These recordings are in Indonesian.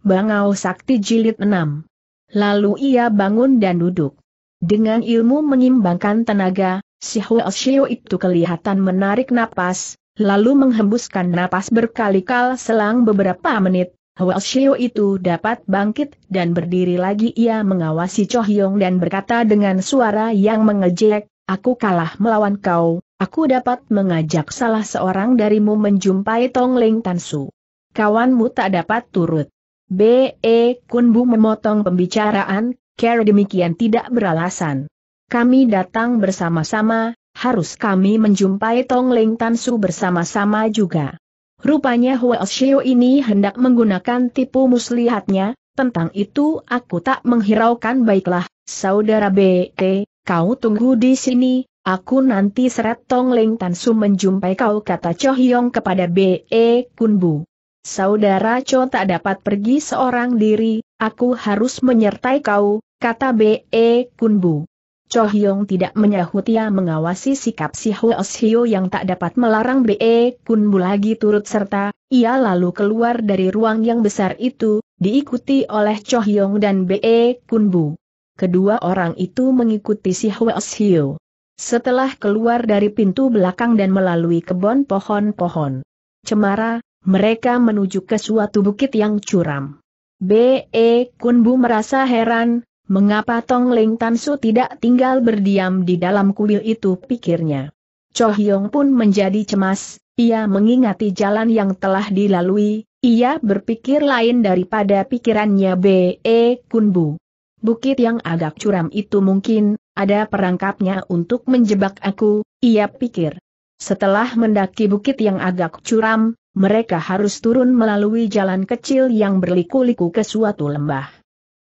Bangau Sakti Jilid 6. Lalu ia bangun dan duduk. Dengan ilmu mengimbangkan tenaga, si Huoshio itu kelihatan menarik napas, lalu menghembuskan napas berkali-kali selang beberapa menit. Huoshio itu dapat bangkit dan berdiri lagi ia mengawasi Cho Hyung dan berkata dengan suara yang mengejek, Aku kalah melawan kau, aku dapat mengajak salah seorang darimu menjumpai Tong Ling Tansu. Kawanmu tak dapat turut. B.E. Kunbu memotong pembicaraan, kera demikian tidak beralasan. Kami datang bersama-sama, harus kami menjumpai Tong Leng Tansu bersama-sama juga. Rupanya Huo Xiu ini hendak menggunakan tipu muslihatnya, tentang itu aku tak menghiraukan baiklah, saudara B.E., kau tunggu di sini, aku nanti seret Tong Leng Tansu menjumpai kau kata Cho Hyong kepada B.E. Kunbu. Saudara Cho tak dapat pergi seorang diri, aku harus menyertai kau, kata B.E. E Kunbu. Cho Hyong tidak menyahut ia mengawasi sikap si Hoos Hyo yang tak dapat melarang B.E. E Kunbu lagi turut serta, ia lalu keluar dari ruang yang besar itu, diikuti oleh Cho Hyong dan B.E. E Kunbu. Kedua orang itu mengikuti si Hoos Hyo. Setelah keluar dari pintu belakang dan melalui kebun pohon-pohon. Cemara, mereka menuju ke suatu bukit yang curam. B.E. Kunbu merasa heran, mengapa Tong Ling Tansu tidak tinggal berdiam di dalam kuil itu pikirnya. Cho Hyong pun menjadi cemas, ia mengingati jalan yang telah dilalui, ia berpikir lain daripada pikirannya B.E. Kunbu. Bukit yang agak curam itu mungkin, ada perangkapnya untuk menjebak aku, ia pikir. Setelah mendaki bukit yang agak curam, mereka harus turun melalui jalan kecil yang berliku-liku ke suatu lembah.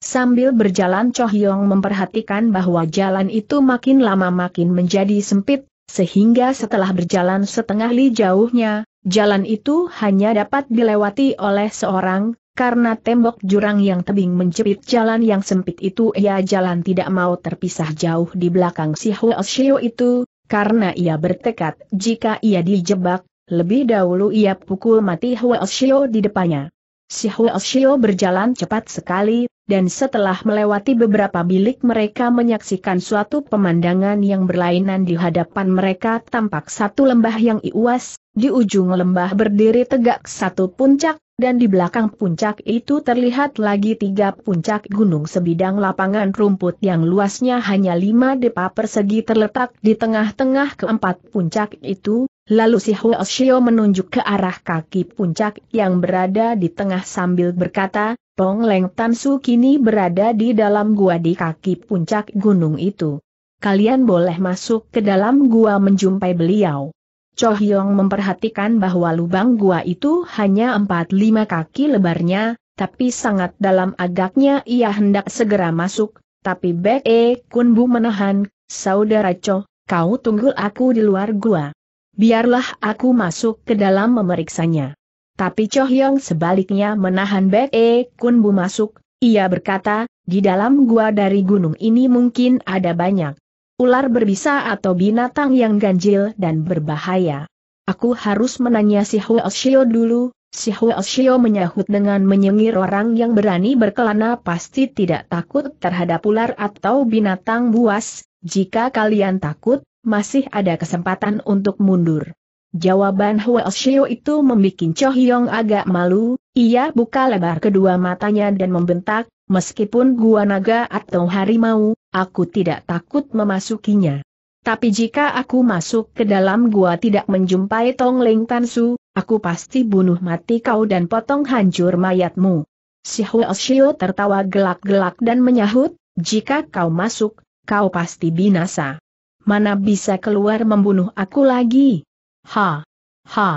Sambil berjalan Cho memperhatikan bahwa jalan itu makin lama makin menjadi sempit, sehingga setelah berjalan setengah li jauhnya, jalan itu hanya dapat dilewati oleh seorang, karena tembok jurang yang tebing menjepit jalan yang sempit itu ia jalan tidak mau terpisah jauh di belakang si Huo Shio itu, karena ia bertekad jika ia dijebak, lebih dahulu ia pukul mati Huoshio di depannya. Si Huoshio berjalan cepat sekali, dan setelah melewati beberapa bilik mereka menyaksikan suatu pemandangan yang berlainan di hadapan mereka tampak satu lembah yang iwas, di ujung lembah berdiri tegak satu puncak, dan di belakang puncak itu terlihat lagi tiga puncak gunung sebidang lapangan rumput yang luasnya hanya lima depa persegi terletak di tengah-tengah keempat puncak itu, Lalu si Huo Xiao menunjuk ke arah kaki puncak yang berada di tengah sambil berkata, Tong Leng Tan Su kini berada di dalam gua di kaki puncak gunung itu. Kalian boleh masuk ke dalam gua menjumpai beliau. Cho Hyong memperhatikan bahwa lubang gua itu hanya 4-5 kaki lebarnya, tapi sangat dalam agaknya ia hendak segera masuk, tapi Bek E Kun Bu menahan, Saudara Cho, kau tunggu aku di luar gua biarlah aku masuk ke dalam memeriksanya. Tapi Cho Yong sebaliknya menahan Bek E Kun Bu masuk, ia berkata, di dalam gua dari gunung ini mungkin ada banyak ular berbisa atau binatang yang ganjil dan berbahaya. Aku harus menanya si Hua Shio dulu, si Hua Shio menyahut dengan menyengir orang yang berani berkelana pasti tidak takut terhadap ular atau binatang buas, jika kalian takut, masih ada kesempatan untuk mundur. Jawaban Hua Shio itu membuat Cho Hyong agak malu, ia buka lebar kedua matanya dan membentak, meskipun gua naga atau harimau, aku tidak takut memasukinya. Tapi jika aku masuk ke dalam gua tidak menjumpai Tong Ling Su, aku pasti bunuh mati kau dan potong hancur mayatmu. Si Hua Shio tertawa gelak-gelak dan menyahut, jika kau masuk, kau pasti binasa mana bisa keluar membunuh aku lagi? Ha! Ha!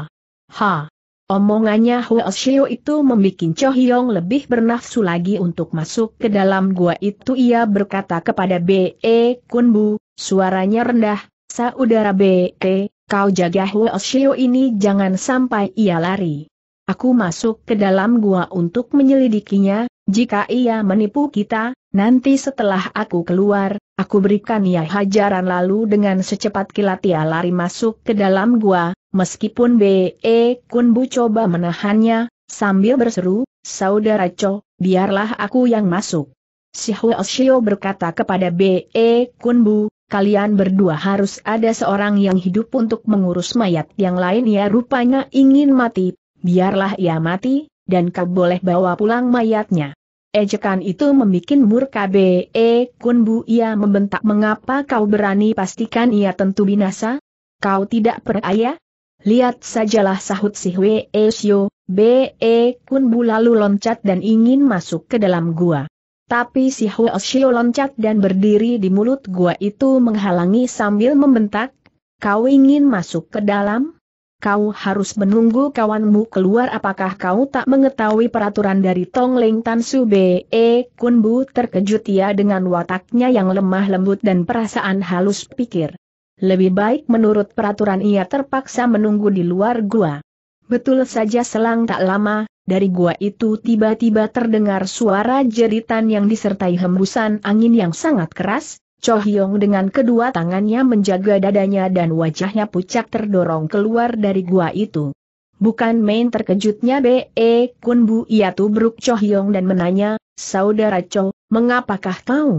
Ha! Omongannya Huo Xiu itu membuat Cho Hyong lebih bernafsu lagi untuk masuk ke dalam gua itu ia berkata kepada B.E. Kunbu, suaranya rendah, saudara B.E., kau jaga Huo Xiu ini jangan sampai ia lari. Aku masuk ke dalam gua untuk menyelidikinya, jika ia menipu kita, nanti setelah aku keluar, Aku berikan ia ya hajaran lalu dengan secepat kilat ia lari masuk ke dalam gua, meskipun B.E. E Kunbu coba menahannya, sambil berseru, Saudara Cho, biarlah aku yang masuk. Si Huoshio berkata kepada B.E. E Kunbu, kalian berdua harus ada seorang yang hidup untuk mengurus mayat yang lain ia rupanya ingin mati, biarlah ia mati, dan kau boleh bawa pulang mayatnya. Ejekan itu membuat murka B.E. Kunbu ia membentak mengapa kau berani pastikan ia tentu binasa? Kau tidak percaya? Lihat sajalah sahut si Hwe Sio, B.E. Kunbu lalu loncat dan ingin masuk ke dalam gua. Tapi si Hwe Sio loncat dan berdiri di mulut gua itu menghalangi sambil membentak, kau ingin masuk ke dalam? kau harus menunggu kawanmu keluar apakah kau tak mengetahui peraturan dari Tong Leng Tan Su Be e, Kunbu terkejut ia dengan wataknya yang lemah lembut dan perasaan halus pikir. Lebih baik menurut peraturan ia terpaksa menunggu di luar gua. Betul saja selang tak lama, dari gua itu tiba-tiba terdengar suara jeritan yang disertai hembusan angin yang sangat keras, Cho Hyong dengan kedua tangannya menjaga dadanya dan wajahnya pucat terdorong keluar dari gua itu. Bukan main terkejutnya B.E. E, Kun Bu ia tubruk Cho Hyong dan menanya, Saudara Cho, mengapakah kau?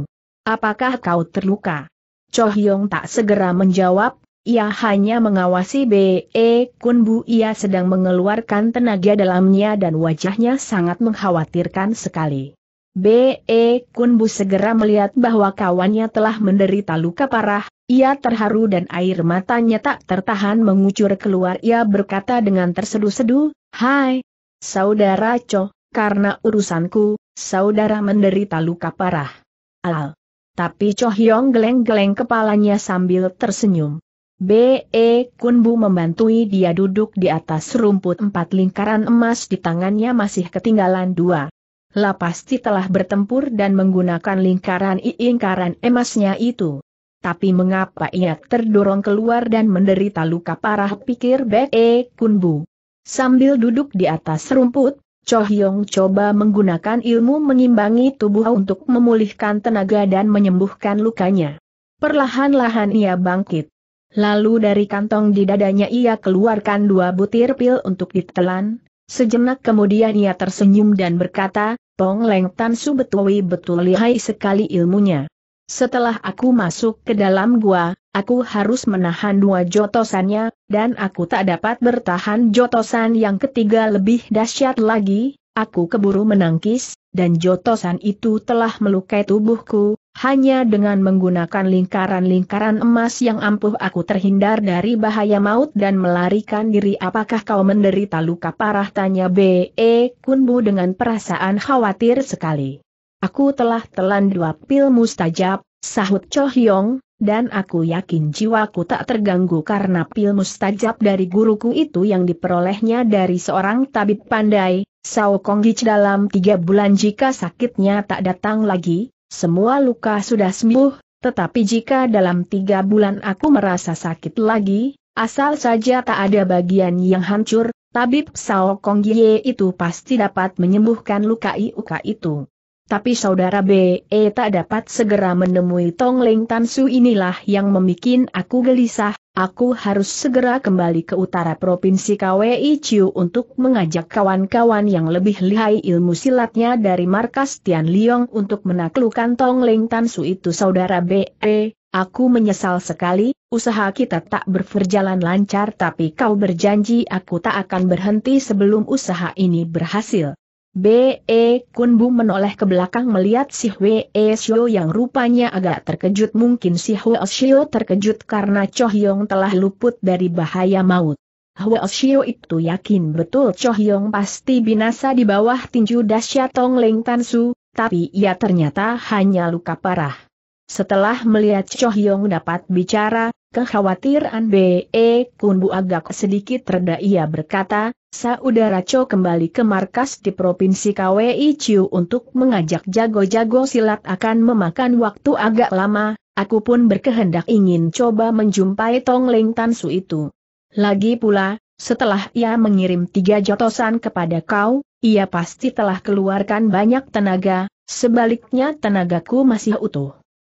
Apakah kau terluka? Cho Hyong tak segera menjawab, ia hanya mengawasi B.E. E, Kun Bu Ia sedang mengeluarkan tenaga dalamnya dan wajahnya sangat mengkhawatirkan sekali. B.E. Kunbu segera melihat bahwa kawannya telah menderita luka parah, ia terharu dan air matanya tak tertahan mengucur keluar. Ia berkata dengan terseduh-seduh, Hai, saudara Cho, karena urusanku, saudara menderita luka parah. Al. Tapi Cho Hyong geleng-geleng kepalanya sambil tersenyum. B.E. Kunbu membantui dia duduk di atas rumput empat lingkaran emas di tangannya masih ketinggalan dua lah pasti telah bertempur dan menggunakan lingkaran lingkaran emasnya itu. Tapi mengapa ia terdorong keluar dan menderita luka parah pikir B.E. Kunbu. Sambil duduk di atas rumput, Cho Hyong coba menggunakan ilmu mengimbangi tubuh untuk memulihkan tenaga dan menyembuhkan lukanya. Perlahan-lahan ia bangkit. Lalu dari kantong di dadanya ia keluarkan dua butir pil untuk ditelan, sejenak kemudian ia tersenyum dan berkata, Pong Leng Tan Su Betui betul lihai sekali ilmunya. Setelah aku masuk ke dalam gua, aku harus menahan dua jotosannya, dan aku tak dapat bertahan jotosan yang ketiga lebih dahsyat lagi, aku keburu menangkis, dan jotosan itu telah melukai tubuhku, hanya dengan menggunakan lingkaran-lingkaran emas yang ampuh aku terhindar dari bahaya maut dan melarikan diri apakah kau menderita luka parah tanya B.E. Kunbu dengan perasaan khawatir sekali. Aku telah telan dua pil mustajab, sahut Cho Hyong, dan aku yakin jiwaku tak terganggu karena pil mustajab dari guruku itu yang diperolehnya dari seorang tabib pandai, Sao Gich dalam tiga bulan jika sakitnya tak datang lagi, semua luka sudah sembuh, tetapi jika dalam tiga bulan aku merasa sakit lagi, asal saja tak ada bagian yang hancur, tabib Sao Kong Ye itu pasti dapat menyembuhkan luka iuka itu. Tapi saudara BE eh, tak dapat segera menemui Tong Leng Tansu inilah yang membuat aku gelisah, Aku harus segera kembali ke utara Provinsi KWI Chiu untuk mengajak kawan-kawan yang lebih lihai ilmu silatnya dari markas Tian Liong untuk menaklukkan Tong Leng Tansu itu saudara B.E. Aku menyesal sekali, usaha kita tak berjalan lancar tapi kau berjanji aku tak akan berhenti sebelum usaha ini berhasil. B.E. Kunbu menoleh ke belakang melihat si Hwe e Shio yang rupanya agak terkejut mungkin si Hwe Shio terkejut karena Cho Hyong telah luput dari bahaya maut. Hwe Shio itu yakin betul Cho Hyong pasti binasa di bawah tinju dahsyat Tong Leng Tan Su, tapi ia ternyata hanya luka parah. Setelah melihat Cho Hyong dapat bicara, kekhawatiran B.E. Kunbu agak sedikit reda ia berkata, Saudara Cho kembali ke markas di Provinsi KWI Chiu untuk mengajak jago-jago silat akan memakan waktu agak lama, aku pun berkehendak ingin coba menjumpai Tong Leng Su itu. Lagi pula, setelah ia mengirim tiga jotosan kepada kau, ia pasti telah keluarkan banyak tenaga, sebaliknya tenagaku masih utuh.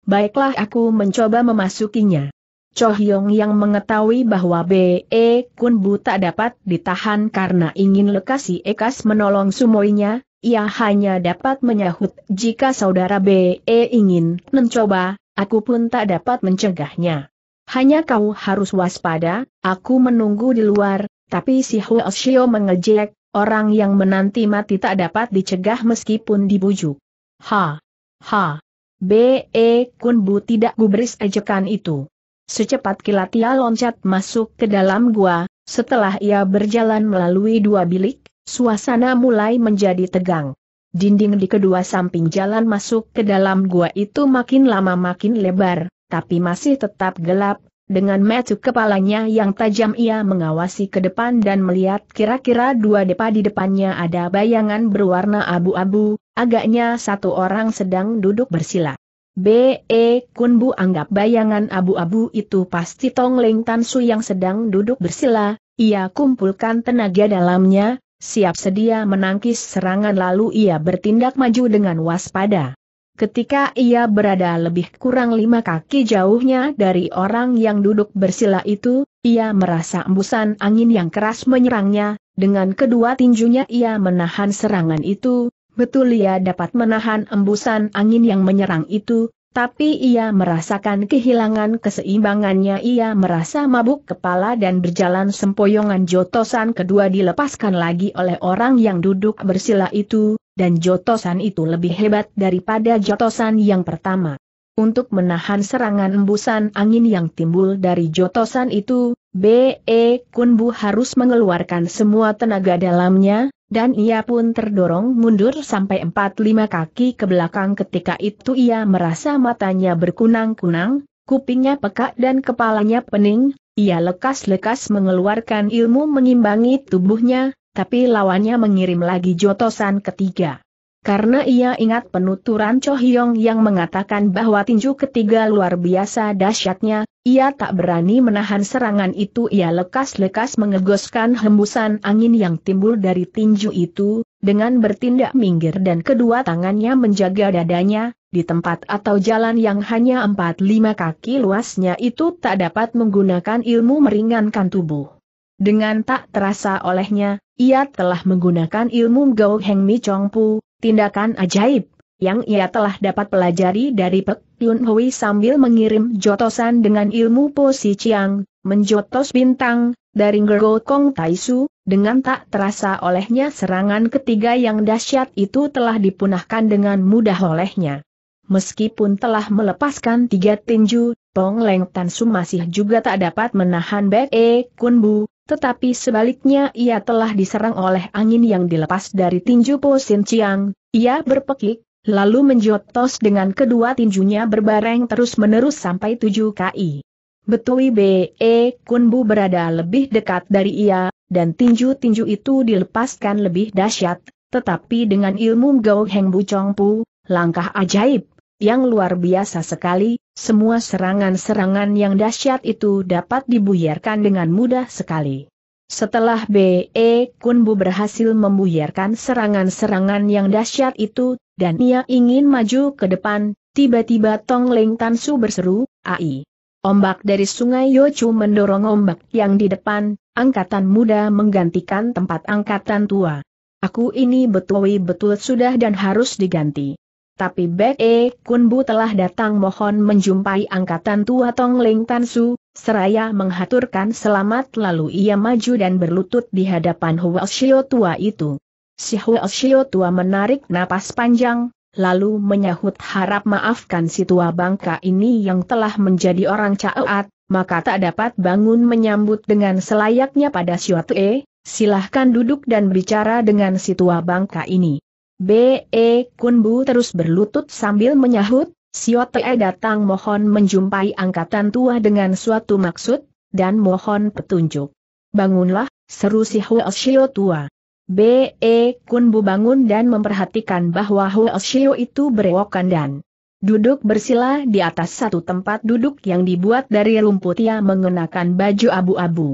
Baiklah aku mencoba memasukinya. Cho Hyong yang mengetahui bahwa B.E. Kun Bu tak dapat ditahan karena ingin lekasi Ekas menolong sumoinya, ia hanya dapat menyahut jika saudara B.E. ingin mencoba, aku pun tak dapat mencegahnya. Hanya kau harus waspada, aku menunggu di luar, tapi si Huo Shio mengejek, orang yang menanti mati tak dapat dicegah meskipun dibujuk. Ha! Ha! B.E. Kun Bu tidak gubris ejekan itu. Secepat kilat ia loncat masuk ke dalam gua, setelah ia berjalan melalui dua bilik, suasana mulai menjadi tegang. Dinding di kedua samping jalan masuk ke dalam gua itu makin lama makin lebar, tapi masih tetap gelap, dengan metu kepalanya yang tajam ia mengawasi ke depan dan melihat kira-kira dua depa di depannya ada bayangan berwarna abu-abu, agaknya satu orang sedang duduk bersila. B.E. Kunbu anggap bayangan abu-abu itu pasti Tong Leng Tansu yang sedang duduk bersila, ia kumpulkan tenaga dalamnya, siap sedia menangkis serangan lalu ia bertindak maju dengan waspada. Ketika ia berada lebih kurang lima kaki jauhnya dari orang yang duduk bersila itu, ia merasa embusan angin yang keras menyerangnya, dengan kedua tinjunya ia menahan serangan itu, Betul ia dapat menahan embusan angin yang menyerang itu, tapi ia merasakan kehilangan keseimbangannya ia merasa mabuk kepala dan berjalan sempoyongan jotosan kedua dilepaskan lagi oleh orang yang duduk bersila itu, dan jotosan itu lebih hebat daripada jotosan yang pertama. Untuk menahan serangan embusan angin yang timbul dari jotosan itu, B.E. Kunbu harus mengeluarkan semua tenaga dalamnya, dan ia pun terdorong mundur sampai 4-5 kaki ke belakang ketika itu ia merasa matanya berkunang-kunang, kupingnya pekak dan kepalanya pening, ia lekas-lekas mengeluarkan ilmu mengimbangi tubuhnya, tapi lawannya mengirim lagi jotosan ketiga. Karena ia ingat penuturan Cho Hyong yang mengatakan bahwa tinju ketiga luar biasa dahsyatnya, ia tak berani menahan serangan itu ia lekas-lekas mengegoskan hembusan angin yang timbul dari tinju itu, dengan bertindak minggir dan kedua tangannya menjaga dadanya, di tempat atau jalan yang hanya 4-5 kaki luasnya itu tak dapat menggunakan ilmu meringankan tubuh. Dengan tak terasa olehnya, ia telah menggunakan ilmu Gao Heng Mi Chong Pu, tindakan ajaib, yang ia telah dapat pelajari dari Pek Yun Hui sambil mengirim jotosan dengan ilmu posi ciang, menjotos bintang, dari Gergo Kong Taisu, dengan tak terasa olehnya serangan ketiga yang dahsyat itu telah dipunahkan dengan mudah olehnya. Meskipun telah melepaskan tiga tinju, Pong Leng Tan Su masih juga tak dapat menahan Bek E Kun Bu, tetapi sebaliknya ia telah diserang oleh angin yang dilepas dari tinju Po Sin Chiang, ia berpekik, lalu menjotos dengan kedua tinjunya berbareng terus-menerus sampai tujuh kali. Betui B.E. E, Kunbu berada lebih dekat dari ia, dan tinju-tinju itu dilepaskan lebih dahsyat, tetapi dengan ilmu Gao Heng Bu Chong Pu, langkah ajaib, yang luar biasa sekali, semua serangan-serangan yang dahsyat itu dapat dibuyarkan dengan mudah sekali. Setelah B.E. Kunbu berhasil membuyarkan serangan-serangan yang dahsyat itu, dan ia ingin maju ke depan, tiba-tiba Tong Leng Tansu berseru, Ai. Ombak dari sungai Yochu mendorong ombak yang di depan, angkatan muda menggantikan tempat angkatan tua. Aku ini betul-betul sudah dan harus diganti. Tapi Bek E Kunbu telah datang mohon menjumpai angkatan tua Tong Ling Tansu, seraya menghaturkan selamat lalu ia maju dan berlutut di hadapan Huo Shio tua itu. Si Huo Shio tua menarik napas panjang, lalu menyahut harap maafkan si tua bangka ini yang telah menjadi orang caoat, maka tak dapat bangun menyambut dengan selayaknya pada Xiao E. silahkan duduk dan bicara dengan si tua bangka ini. B.E. Kunbu terus berlutut sambil menyahut, Siote datang mohon menjumpai angkatan tua dengan suatu maksud, dan mohon petunjuk. Bangunlah, seru si Huoshio tua. B.E. Kunbu bangun dan memperhatikan bahwa Huoshio itu berewokan dan duduk bersila di atas satu tempat duduk yang dibuat dari rumput yang mengenakan baju abu-abu.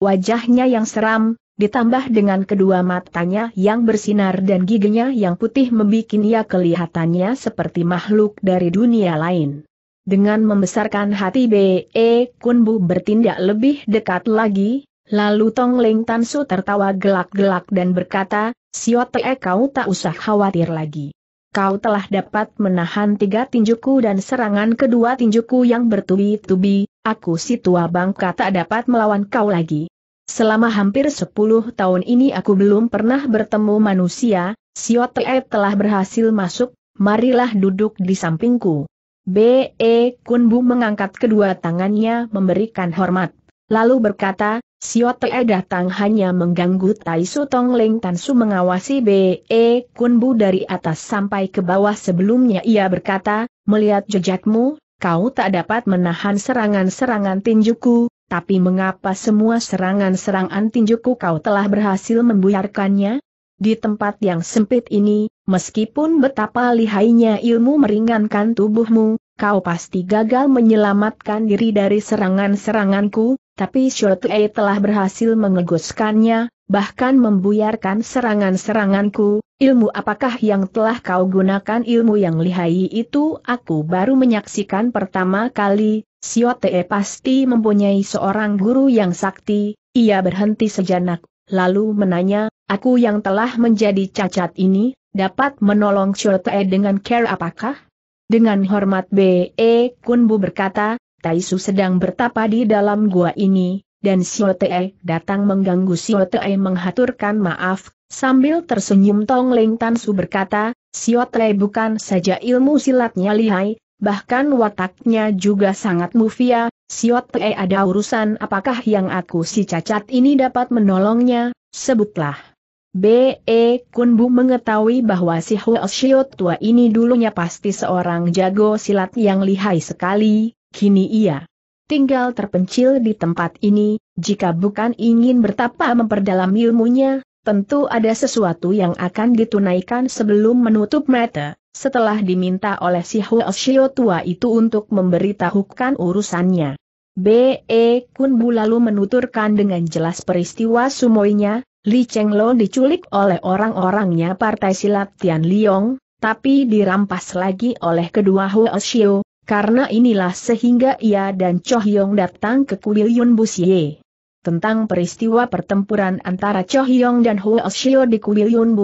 Wajahnya yang seram, ditambah dengan kedua matanya yang bersinar dan giginya yang putih membuat ia kelihatannya seperti makhluk dari dunia lain. Dengan membesarkan hati B.E. Kunbu bertindak lebih dekat lagi, lalu Tong Ling Tansu tertawa gelak-gelak dan berkata, Siwa E kau tak usah khawatir lagi. Kau telah dapat menahan tiga tinjuku dan serangan kedua tinjuku yang bertubi-tubi, aku si tua bangka tak dapat melawan kau lagi. Selama hampir 10 tahun ini aku belum pernah bertemu manusia, Siote telah berhasil masuk, marilah duduk di sampingku. B.E. Kunbu mengangkat kedua tangannya memberikan hormat. Lalu berkata, Siote datang hanya mengganggu Tai Su Tong Leng Tan mengawasi B.E. Kunbu dari atas sampai ke bawah sebelumnya ia berkata, melihat jejakmu, kau tak dapat menahan serangan-serangan tinjuku, tapi mengapa semua serangan-serangan tinjuku kau telah berhasil membuyarkannya? Di tempat yang sempit ini, meskipun betapa lihainya ilmu meringankan tubuhmu, kau pasti gagal menyelamatkan diri dari serangan-seranganku, tapi Shotei telah berhasil mengeguskannya, bahkan membuyarkan serangan-seranganku, ilmu apakah yang telah kau gunakan ilmu yang lihai itu aku baru menyaksikan pertama kali, Siote pasti mempunyai seorang guru yang sakti, ia berhenti sejenak, lalu menanya, aku yang telah menjadi cacat ini, dapat menolong Siote dengan care apakah? Dengan hormat B.E. E Kunbu berkata, Taisu sedang bertapa di dalam gua ini, dan Siote datang mengganggu Siote menghaturkan maaf, sambil tersenyum Tong Ling Tansu berkata, Siote bukan saja ilmu silatnya lihai, bahkan wataknya juga sangat mufia, Siot Te ada urusan apakah yang aku si cacat ini dapat menolongnya, sebutlah. B.E. Kunbu mengetahui bahwa si Huo Siot tua ini dulunya pasti seorang jago silat yang lihai sekali, kini ia tinggal terpencil di tempat ini, jika bukan ingin bertapa memperdalam ilmunya, tentu ada sesuatu yang akan ditunaikan sebelum menutup mata setelah diminta oleh si Huoshio tua itu untuk memberitahukan urusannya. B.E. Kunbu lalu menuturkan dengan jelas peristiwa sumoinya, Li Cheng Lo diculik oleh orang-orangnya Partai Silat Tian Liong, tapi dirampas lagi oleh kedua Huoshio, karena inilah sehingga ia dan Cho Hyong datang ke kuil Yun Tentang peristiwa pertempuran antara Cho Hyong dan Huoshio di kuil Yun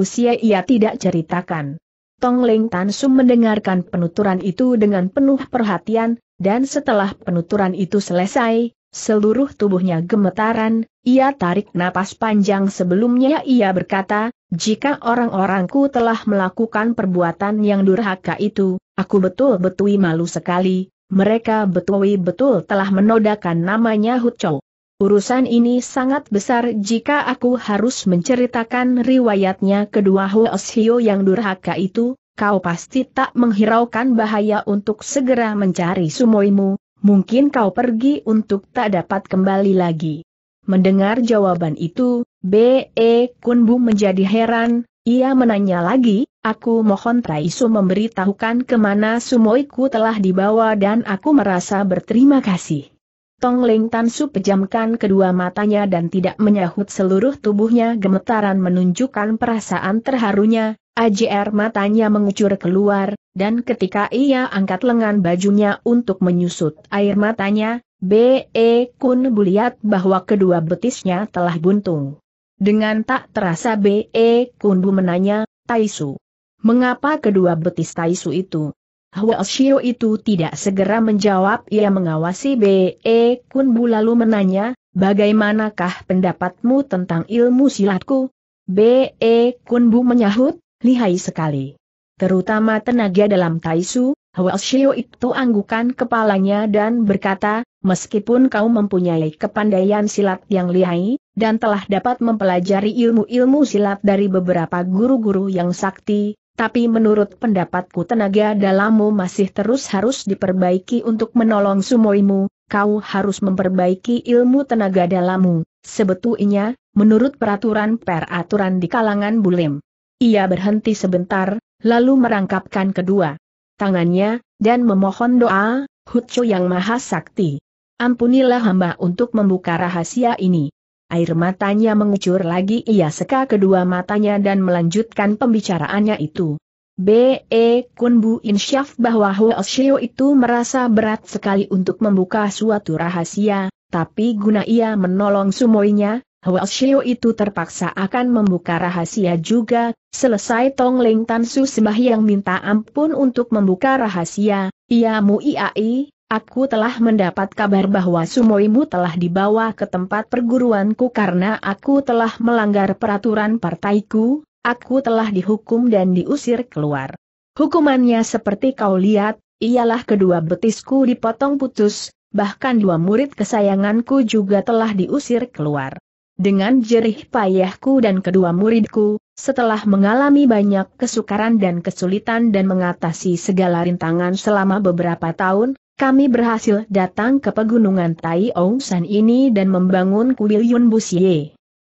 ia tidak ceritakan. Tong Leng Tan Sum mendengarkan penuturan itu dengan penuh perhatian, dan setelah penuturan itu selesai, seluruh tubuhnya gemetaran, ia tarik napas panjang sebelumnya ia berkata, jika orang-orangku telah melakukan perbuatan yang durhaka itu, aku betul-betul malu sekali, mereka betul-betul telah menodakan namanya Chou. Urusan ini sangat besar jika aku harus menceritakan riwayatnya kedua Hoshio yang durhaka itu, kau pasti tak menghiraukan bahaya untuk segera mencari sumoimu, mungkin kau pergi untuk tak dapat kembali lagi. Mendengar jawaban itu, B.E. Kunbu menjadi heran, ia menanya lagi, aku mohon Taisu memberitahukan kemana sumoiku telah dibawa dan aku merasa berterima kasih. Tong Leng Tan Su pejamkan kedua matanya dan tidak menyahut seluruh tubuhnya gemetaran menunjukkan perasaan terharunya, AJR er matanya mengucur keluar, dan ketika ia angkat lengan bajunya untuk menyusut air matanya, B.E. Kun melihat bahwa kedua betisnya telah buntung. Dengan tak terasa B.E. Kun bu menanya, Taisu. Mengapa kedua betis Taisu itu? Hwa Xiu itu tidak segera menjawab ia mengawasi B.E. Kunbu lalu menanya, bagaimanakah pendapatmu tentang ilmu silatku? B.E. Kunbu menyahut, lihai sekali. Terutama tenaga dalam Taisu, Hwa Xiu itu anggukan kepalanya dan berkata, meskipun kau mempunyai kepandaian silat yang lihai, dan telah dapat mempelajari ilmu-ilmu silat dari beberapa guru-guru yang sakti, tapi menurut pendapatku tenaga dalammu masih terus harus diperbaiki untuk menolong sumoimu, kau harus memperbaiki ilmu tenaga dalammu, sebetulnya, menurut peraturan peraturan di kalangan bulim. Ia berhenti sebentar, lalu merangkapkan kedua tangannya, dan memohon doa, Hucu yang maha sakti. Ampunilah hamba untuk membuka rahasia ini. Air matanya mengucur lagi ia seka kedua matanya dan melanjutkan pembicaraannya itu. B.E. Bu insyaf bahwa Huo Shio itu merasa berat sekali untuk membuka suatu rahasia, tapi guna ia menolong sumoinya, Huo Shio itu terpaksa akan membuka rahasia juga, selesai Tong Ling Tan Su Sembah yang minta ampun untuk membuka rahasia, ia mu iai, Aku telah mendapat kabar bahwa sumoimu telah dibawa ke tempat perguruanku karena aku telah melanggar peraturan partaiku, aku telah dihukum dan diusir keluar. Hukumannya seperti kau lihat, ialah kedua betisku dipotong putus, bahkan dua murid kesayanganku juga telah diusir keluar. Dengan jerih payahku dan kedua muridku, setelah mengalami banyak kesukaran dan kesulitan dan mengatasi segala rintangan selama beberapa tahun, kami berhasil datang ke pegunungan Tai Ong San ini dan membangun kuil Yun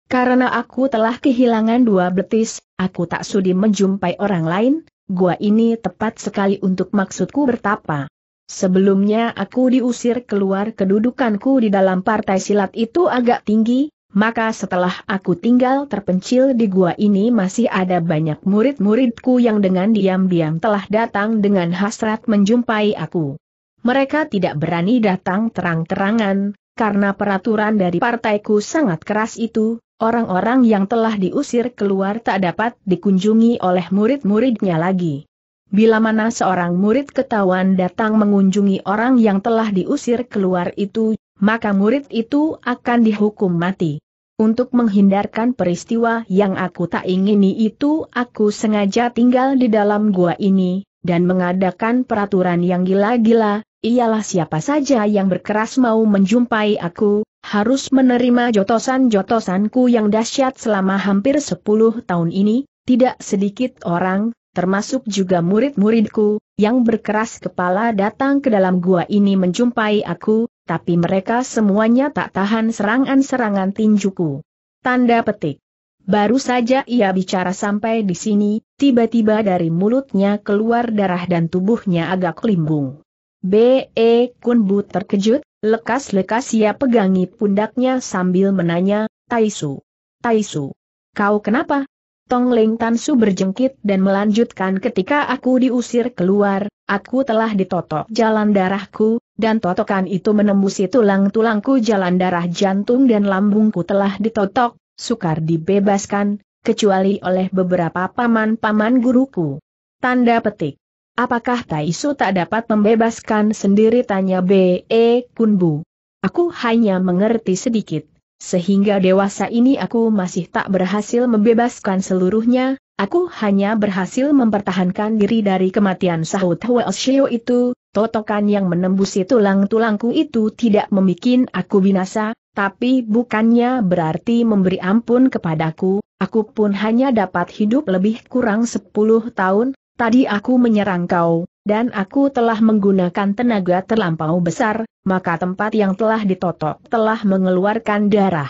Karena aku telah kehilangan dua betis, aku tak sudi menjumpai orang lain, gua ini tepat sekali untuk maksudku bertapa. Sebelumnya aku diusir keluar kedudukanku di dalam partai silat itu agak tinggi, maka setelah aku tinggal terpencil di gua ini masih ada banyak murid-muridku yang dengan diam-diam telah datang dengan hasrat menjumpai aku mereka tidak berani datang terang-terangan, karena peraturan dari partaiku sangat keras itu, orang-orang yang telah diusir keluar tak dapat dikunjungi oleh murid-muridnya lagi. Bila mana seorang murid ketahuan datang mengunjungi orang yang telah diusir keluar itu, maka murid itu akan dihukum mati. Untuk menghindarkan peristiwa yang aku tak ingini itu aku sengaja tinggal di dalam gua ini, dan mengadakan peraturan yang gila-gila, ialah siapa saja yang berkeras mau menjumpai aku, harus menerima jotosan-jotosanku yang dahsyat selama hampir sepuluh tahun ini, tidak sedikit orang, termasuk juga murid-muridku, yang berkeras kepala datang ke dalam gua ini menjumpai aku, tapi mereka semuanya tak tahan serangan-serangan tinjuku. Tanda petik. Baru saja ia bicara sampai di sini, tiba-tiba dari mulutnya keluar darah dan tubuhnya agak limbung. B.E. Kunbu terkejut, lekas-lekas ia ya pegangi pundaknya sambil menanya, Taisu. Taisu. Kau kenapa? Tong Leng Tansu berjengkit dan melanjutkan ketika aku diusir keluar, aku telah ditotok jalan darahku, dan totokan itu menembusi tulang-tulangku jalan darah jantung dan lambungku telah ditotok, sukar dibebaskan, kecuali oleh beberapa paman-paman guruku. Tanda petik. Apakah Taisu tak dapat membebaskan sendiri tanya B.E. Kunbu? Aku hanya mengerti sedikit. Sehingga dewasa ini aku masih tak berhasil membebaskan seluruhnya, aku hanya berhasil mempertahankan diri dari kematian sahut Huelshio itu, totokan yang menembusi tulang-tulangku itu tidak membuat aku binasa, tapi bukannya berarti memberi ampun kepadaku, aku pun hanya dapat hidup lebih kurang 10 tahun, Tadi aku menyerang kau, dan aku telah menggunakan tenaga terlampau besar, maka tempat yang telah ditotok telah mengeluarkan darah.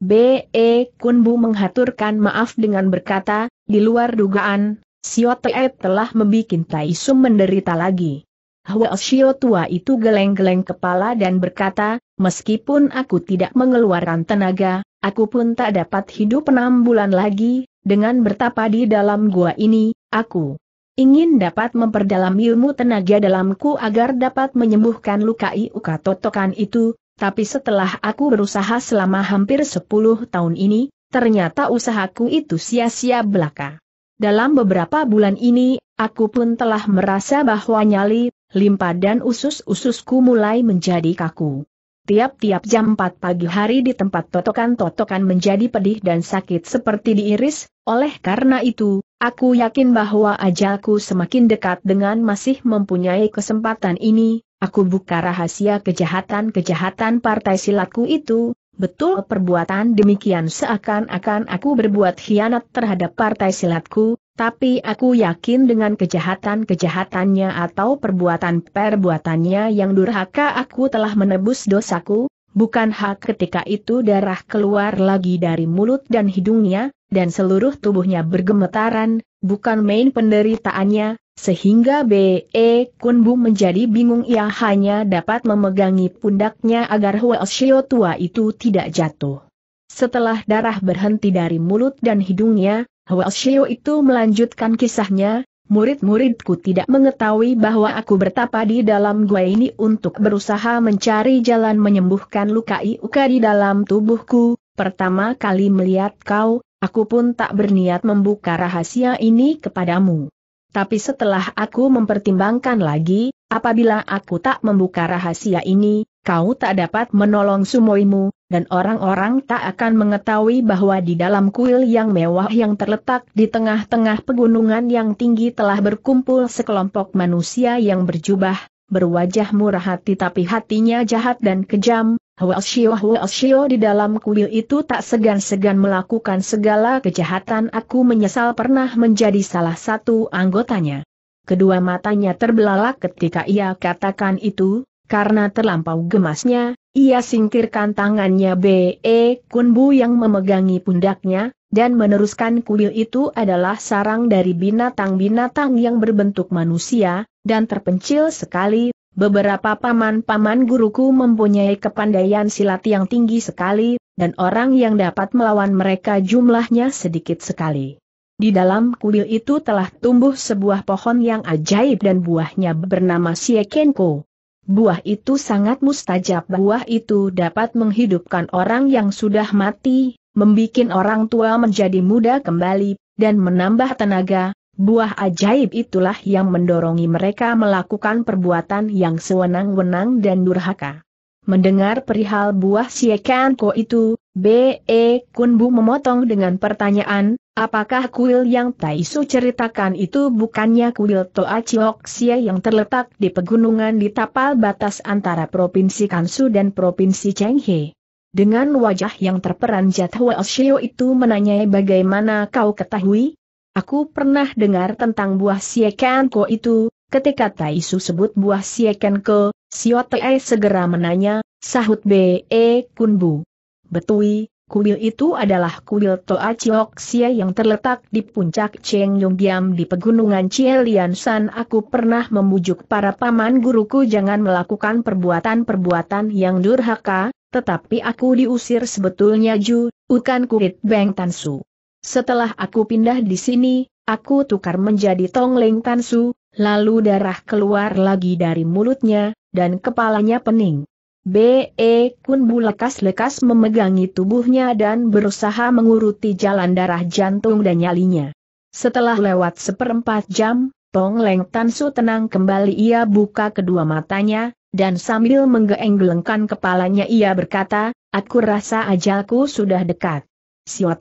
B.E. Kunbu menghaturkan maaf dengan berkata, di luar dugaan, Sio telah membuat Tai Sum menderita lagi. Hwa Sio tua itu geleng-geleng kepala dan berkata, meskipun aku tidak mengeluarkan tenaga, aku pun tak dapat hidup enam bulan lagi, dengan bertapa di dalam gua ini, aku Ingin dapat memperdalam ilmu tenaga dalamku agar dapat menyembuhkan luka iuka totokan itu, tapi setelah aku berusaha selama hampir 10 tahun ini, ternyata usahaku itu sia-sia belaka. Dalam beberapa bulan ini, aku pun telah merasa bahwa nyali, limpa dan usus-ususku mulai menjadi kaku. Tiap-tiap jam 4 pagi hari di tempat totokan-totokan menjadi pedih dan sakit seperti diiris, oleh karena itu, Aku yakin bahwa ajalku semakin dekat dengan masih mempunyai kesempatan ini, aku buka rahasia kejahatan-kejahatan partai silatku itu, betul perbuatan demikian seakan-akan aku berbuat hianat terhadap partai silatku, tapi aku yakin dengan kejahatan-kejahatannya atau perbuatan-perbuatannya yang durhaka aku telah menebus dosaku, bukan hak ketika itu darah keluar lagi dari mulut dan hidungnya, dan seluruh tubuhnya bergemetaran, bukan main penderitaannya, sehingga B.E. Kunbu menjadi bingung ia hanya dapat memegangi pundaknya agar Huoshio tua itu tidak jatuh. Setelah darah berhenti dari mulut dan hidungnya, Huoshio itu melanjutkan kisahnya, murid-muridku tidak mengetahui bahwa aku bertapa di dalam gua ini untuk berusaha mencari jalan menyembuhkan luka iuka di dalam tubuhku, pertama kali melihat kau, Aku pun tak berniat membuka rahasia ini kepadamu. Tapi setelah aku mempertimbangkan lagi, apabila aku tak membuka rahasia ini, kau tak dapat menolong sumoimu, dan orang-orang tak akan mengetahui bahwa di dalam kuil yang mewah yang terletak di tengah-tengah pegunungan yang tinggi telah berkumpul sekelompok manusia yang berjubah, berwajah murah hati tapi hatinya jahat dan kejam, Hua Huasio di dalam kuil itu tak segan-segan melakukan segala kejahatan aku menyesal pernah menjadi salah satu anggotanya. Kedua matanya terbelalak ketika ia katakan itu, karena terlampau gemasnya, ia singkirkan tangannya B.E. E, Kunbu yang memegangi pundaknya, dan meneruskan kuil itu adalah sarang dari binatang-binatang yang berbentuk manusia, dan terpencil sekali, Beberapa paman-paman guruku mempunyai kepandaian silat yang tinggi sekali, dan orang yang dapat melawan mereka jumlahnya sedikit sekali. Di dalam kuil itu telah tumbuh sebuah pohon yang ajaib dan buahnya bernama Siekenko. Buah itu sangat mustajab. Buah itu dapat menghidupkan orang yang sudah mati, membuat orang tua menjadi muda kembali, dan menambah tenaga, Buah ajaib itulah yang mendorongi mereka melakukan perbuatan yang sewenang-wenang dan durhaka. Mendengar perihal buah siekan ko itu, B.E. Kunbu memotong dengan pertanyaan, apakah kuil yang Taisu ceritakan itu bukannya kuil Toa Sia yang terletak di pegunungan di tapal batas antara Provinsi Kansu dan Provinsi Chenghe? Dengan wajah yang terperanjat Hwa Shio itu menanyai bagaimana kau ketahui, Aku pernah dengar tentang buah siekenko itu, ketika Taisu sebut buah siekenko, Siote segera menanya, sahut B.E. E Kunbu. Betui, kuil itu adalah kuil Toa Chiok Sia yang terletak di puncak Cheng Yong Diam di pegunungan Chielian San. Aku pernah memujuk para paman guruku jangan melakukan perbuatan-perbuatan yang durhaka, tetapi aku diusir sebetulnya Ju, bukan kulit Beng Tansu. Setelah aku pindah di sini, aku tukar menjadi Tongleng Tansu, lalu darah keluar lagi dari mulutnya, dan kepalanya pening. B.E. Kun lekas-lekas memegangi tubuhnya dan berusaha menguruti jalan darah jantung dan nyalinya. Setelah lewat seperempat jam, Tong Leng Tansu tenang kembali ia buka kedua matanya, dan sambil menggeenggelengkan kepalanya ia berkata, aku rasa ajalku sudah dekat.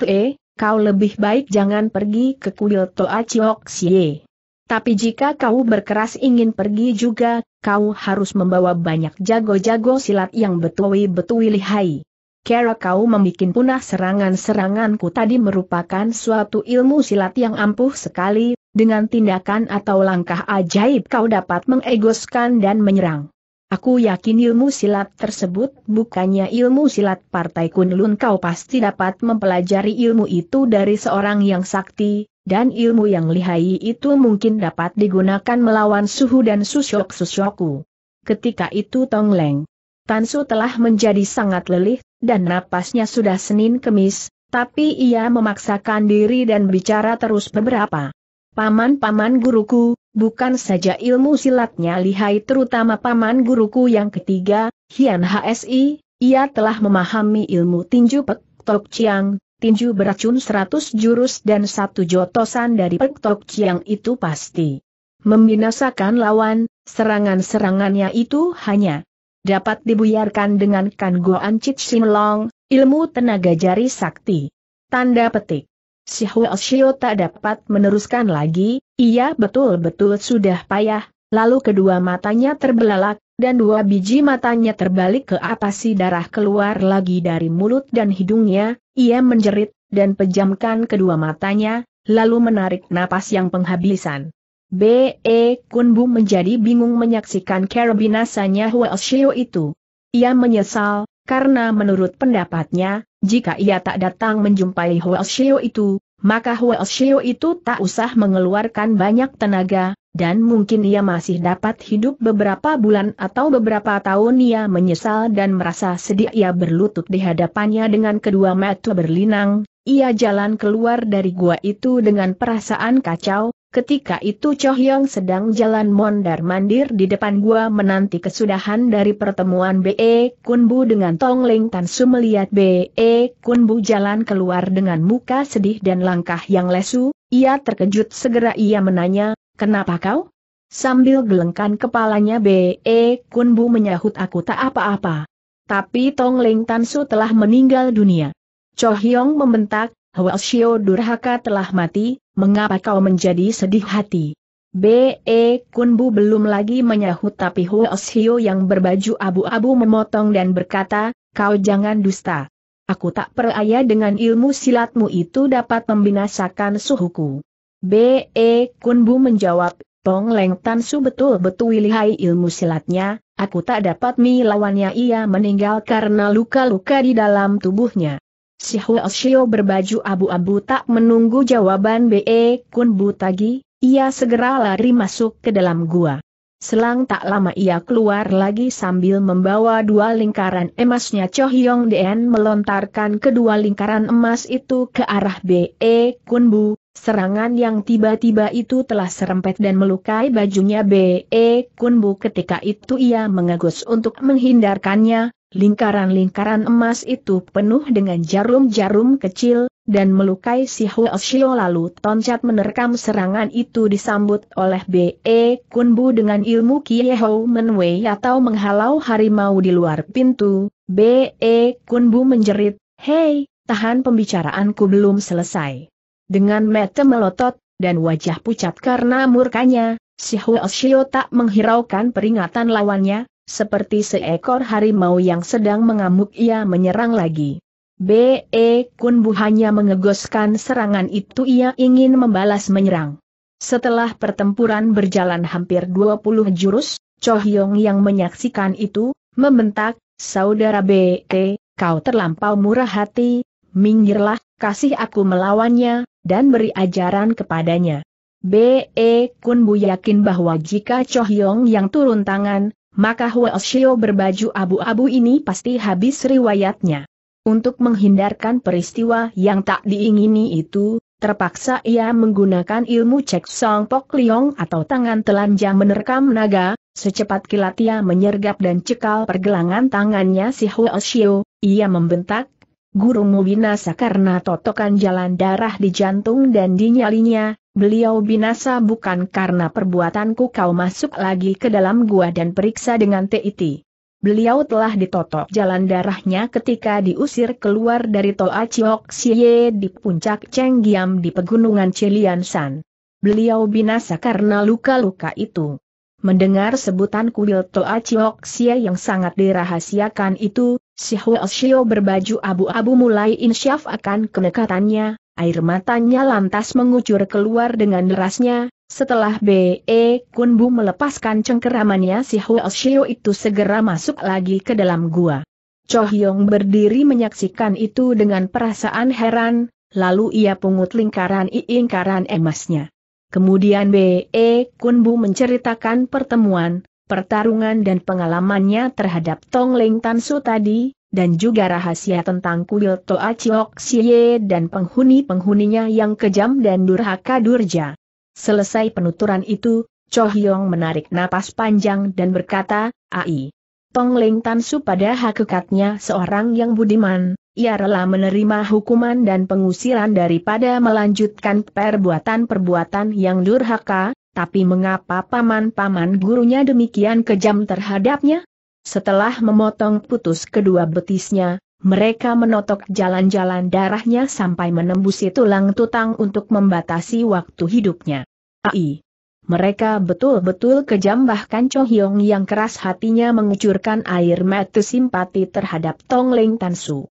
E." kau lebih baik jangan pergi ke kuil Toa Chiok Xie. Tapi jika kau berkeras ingin pergi juga, kau harus membawa banyak jago-jago silat yang betul-betul lihai. Kira kau membuat punah serangan-seranganku tadi merupakan suatu ilmu silat yang ampuh sekali, dengan tindakan atau langkah ajaib kau dapat mengegoskan dan menyerang. Aku yakin ilmu silat tersebut bukannya ilmu silat partai kunlun kau pasti dapat mempelajari ilmu itu dari seorang yang sakti, dan ilmu yang lihai itu mungkin dapat digunakan melawan suhu dan susyok-susyoku. Ketika itu Tong Leng, Tan Tansu telah menjadi sangat lelih, dan napasnya sudah Senin Kemis, tapi ia memaksakan diri dan bicara terus beberapa Paman-paman guruku, bukan saja ilmu silatnya lihai terutama paman guruku yang ketiga, Hian HSI, ia telah memahami ilmu tinju Pek Tok Chiang, tinju beracun 100 jurus dan satu jotosan dari Pek Tok Chiang itu pasti. Membinasakan lawan, serangan-serangannya itu hanya dapat dibuyarkan dengan Kan Goan Chit Sin Long, ilmu tenaga jari sakti. Tanda petik. Si Hua tak dapat meneruskan lagi, ia betul-betul sudah payah, lalu kedua matanya terbelalak, dan dua biji matanya terbalik ke atas si darah keluar lagi dari mulut dan hidungnya, ia menjerit, dan pejamkan kedua matanya, lalu menarik napas yang penghabisan. B.E. Kunbu menjadi bingung menyaksikan karabinasanya Hua Shio itu. Ia menyesal, karena menurut pendapatnya, jika ia tak datang menjumpai Hua Xiao itu, maka Hua Xiao itu tak usah mengeluarkan banyak tenaga, dan mungkin ia masih dapat hidup beberapa bulan atau beberapa tahun ia menyesal dan merasa sedih ia berlutut di hadapannya dengan kedua mata berlinang, ia jalan keluar dari gua itu dengan perasaan kacau, Ketika itu Yong sedang jalan mondar-mandir di depan gua menanti kesudahan dari pertemuan B.E. Kun Bu dengan Tong Ling Tan Su melihat B.E. Kun Bu jalan keluar dengan muka sedih dan langkah yang lesu, ia terkejut segera ia menanya, kenapa kau? Sambil gelengkan kepalanya B.E. Kun Bu menyahut aku tak apa-apa. Tapi Tong Ling Tan Su telah meninggal dunia. Yong membentak, Hwasyo Durhaka telah mati, mengapa kau menjadi sedih hati? B.E. Kunbu belum lagi menyahut tapi Hwasyo yang berbaju abu-abu memotong dan berkata, kau jangan dusta. Aku tak peraya dengan ilmu silatmu itu dapat membinasakan suhuku. B.E. Kunbu menjawab, Pong Leng Tan Su betul-betul lihai ilmu silatnya, aku tak dapat melawannya ia meninggal karena luka-luka di dalam tubuhnya. Si Huasio berbaju abu-abu tak menunggu jawaban B.E. Kun Butagi, ia segera lari masuk ke dalam gua. Selang tak lama ia keluar lagi sambil membawa dua lingkaran emasnya Cho Hyong Dian melontarkan kedua lingkaran emas itu ke arah B.E. Kun Bu. Serangan yang tiba-tiba itu telah serempet dan melukai bajunya B.E. Kun Bu ketika itu ia mengegus untuk menghindarkannya, Lingkaran-lingkaran emas itu penuh dengan jarum-jarum kecil, dan melukai si Huo Shio lalu toncat menerkam serangan itu disambut oleh B.E. Kunbu dengan ilmu Kieho Menwei atau menghalau harimau di luar pintu, B.E. Kunbu menjerit, Hei, tahan pembicaraanku belum selesai. Dengan mata melotot, dan wajah pucat karena murkanya, si Huo Shio tak menghiraukan peringatan lawannya, seperti seekor harimau yang sedang mengamuk ia menyerang lagi. B.E. Kunbu hanya mengegoskan serangan itu ia ingin membalas menyerang. Setelah pertempuran berjalan hampir 20 jurus, Cho Hyong yang menyaksikan itu, membentak, Saudara B.E., kau terlampau murah hati, minggirlah, kasih aku melawannya, dan beri ajaran kepadanya. B.E. Kunbu yakin bahwa jika Cho Hyong yang turun tangan, maka Huo Xiao berbaju abu-abu ini pasti habis riwayatnya. Untuk menghindarkan peristiwa yang tak diingini itu, terpaksa ia menggunakan ilmu cek song pok liong atau tangan telanjang menerkam naga, secepat kilat ia menyergap dan cekal pergelangan tangannya si Huo Xiao, ia membentak, gurumu binasa karena totokan jalan darah di jantung dan dinyalinya. beliau binasa bukan karena perbuatanku kau masuk lagi ke dalam gua dan periksa dengan TIT. Beliau telah ditotok jalan darahnya ketika diusir keluar dari Toa Chiok Xie di puncak Chenggiam di pegunungan Chilian San. Beliau binasa karena luka-luka itu. Mendengar sebutan kuil Toa Chiok Xie yang sangat dirahasiakan itu, Si Shio berbaju abu-abu mulai insyaf akan kenekatannya, air matanya lantas mengucur keluar dengan derasnya, setelah B.E. Kunbu melepaskan cengkeramannya si Shio itu segera masuk lagi ke dalam gua. Cho Hyong berdiri menyaksikan itu dengan perasaan heran, lalu ia pungut lingkaran iingkaran emasnya. Kemudian B.E. Kunbu menceritakan pertemuan, pertarungan dan pengalamannya terhadap Tong Leng Tan Su tadi, dan juga rahasia tentang kuil Toa Chiok Xie dan penghuni-penghuninya yang kejam dan durhaka durja. Selesai penuturan itu, Cho Hyong menarik napas panjang dan berkata, Ai. Tong Leng Tan Su pada hakikatnya seorang yang budiman, ia rela menerima hukuman dan pengusiran daripada melanjutkan perbuatan-perbuatan yang durhaka, tapi mengapa paman-paman gurunya demikian kejam terhadapnya? Setelah memotong putus kedua betisnya, mereka menotok jalan-jalan darahnya sampai menembusi tulang tutang untuk membatasi waktu hidupnya. Ai. Mereka betul-betul kejam bahkan Cho Hyong yang keras hatinya mengucurkan air mata simpati terhadap Tong Leng Su.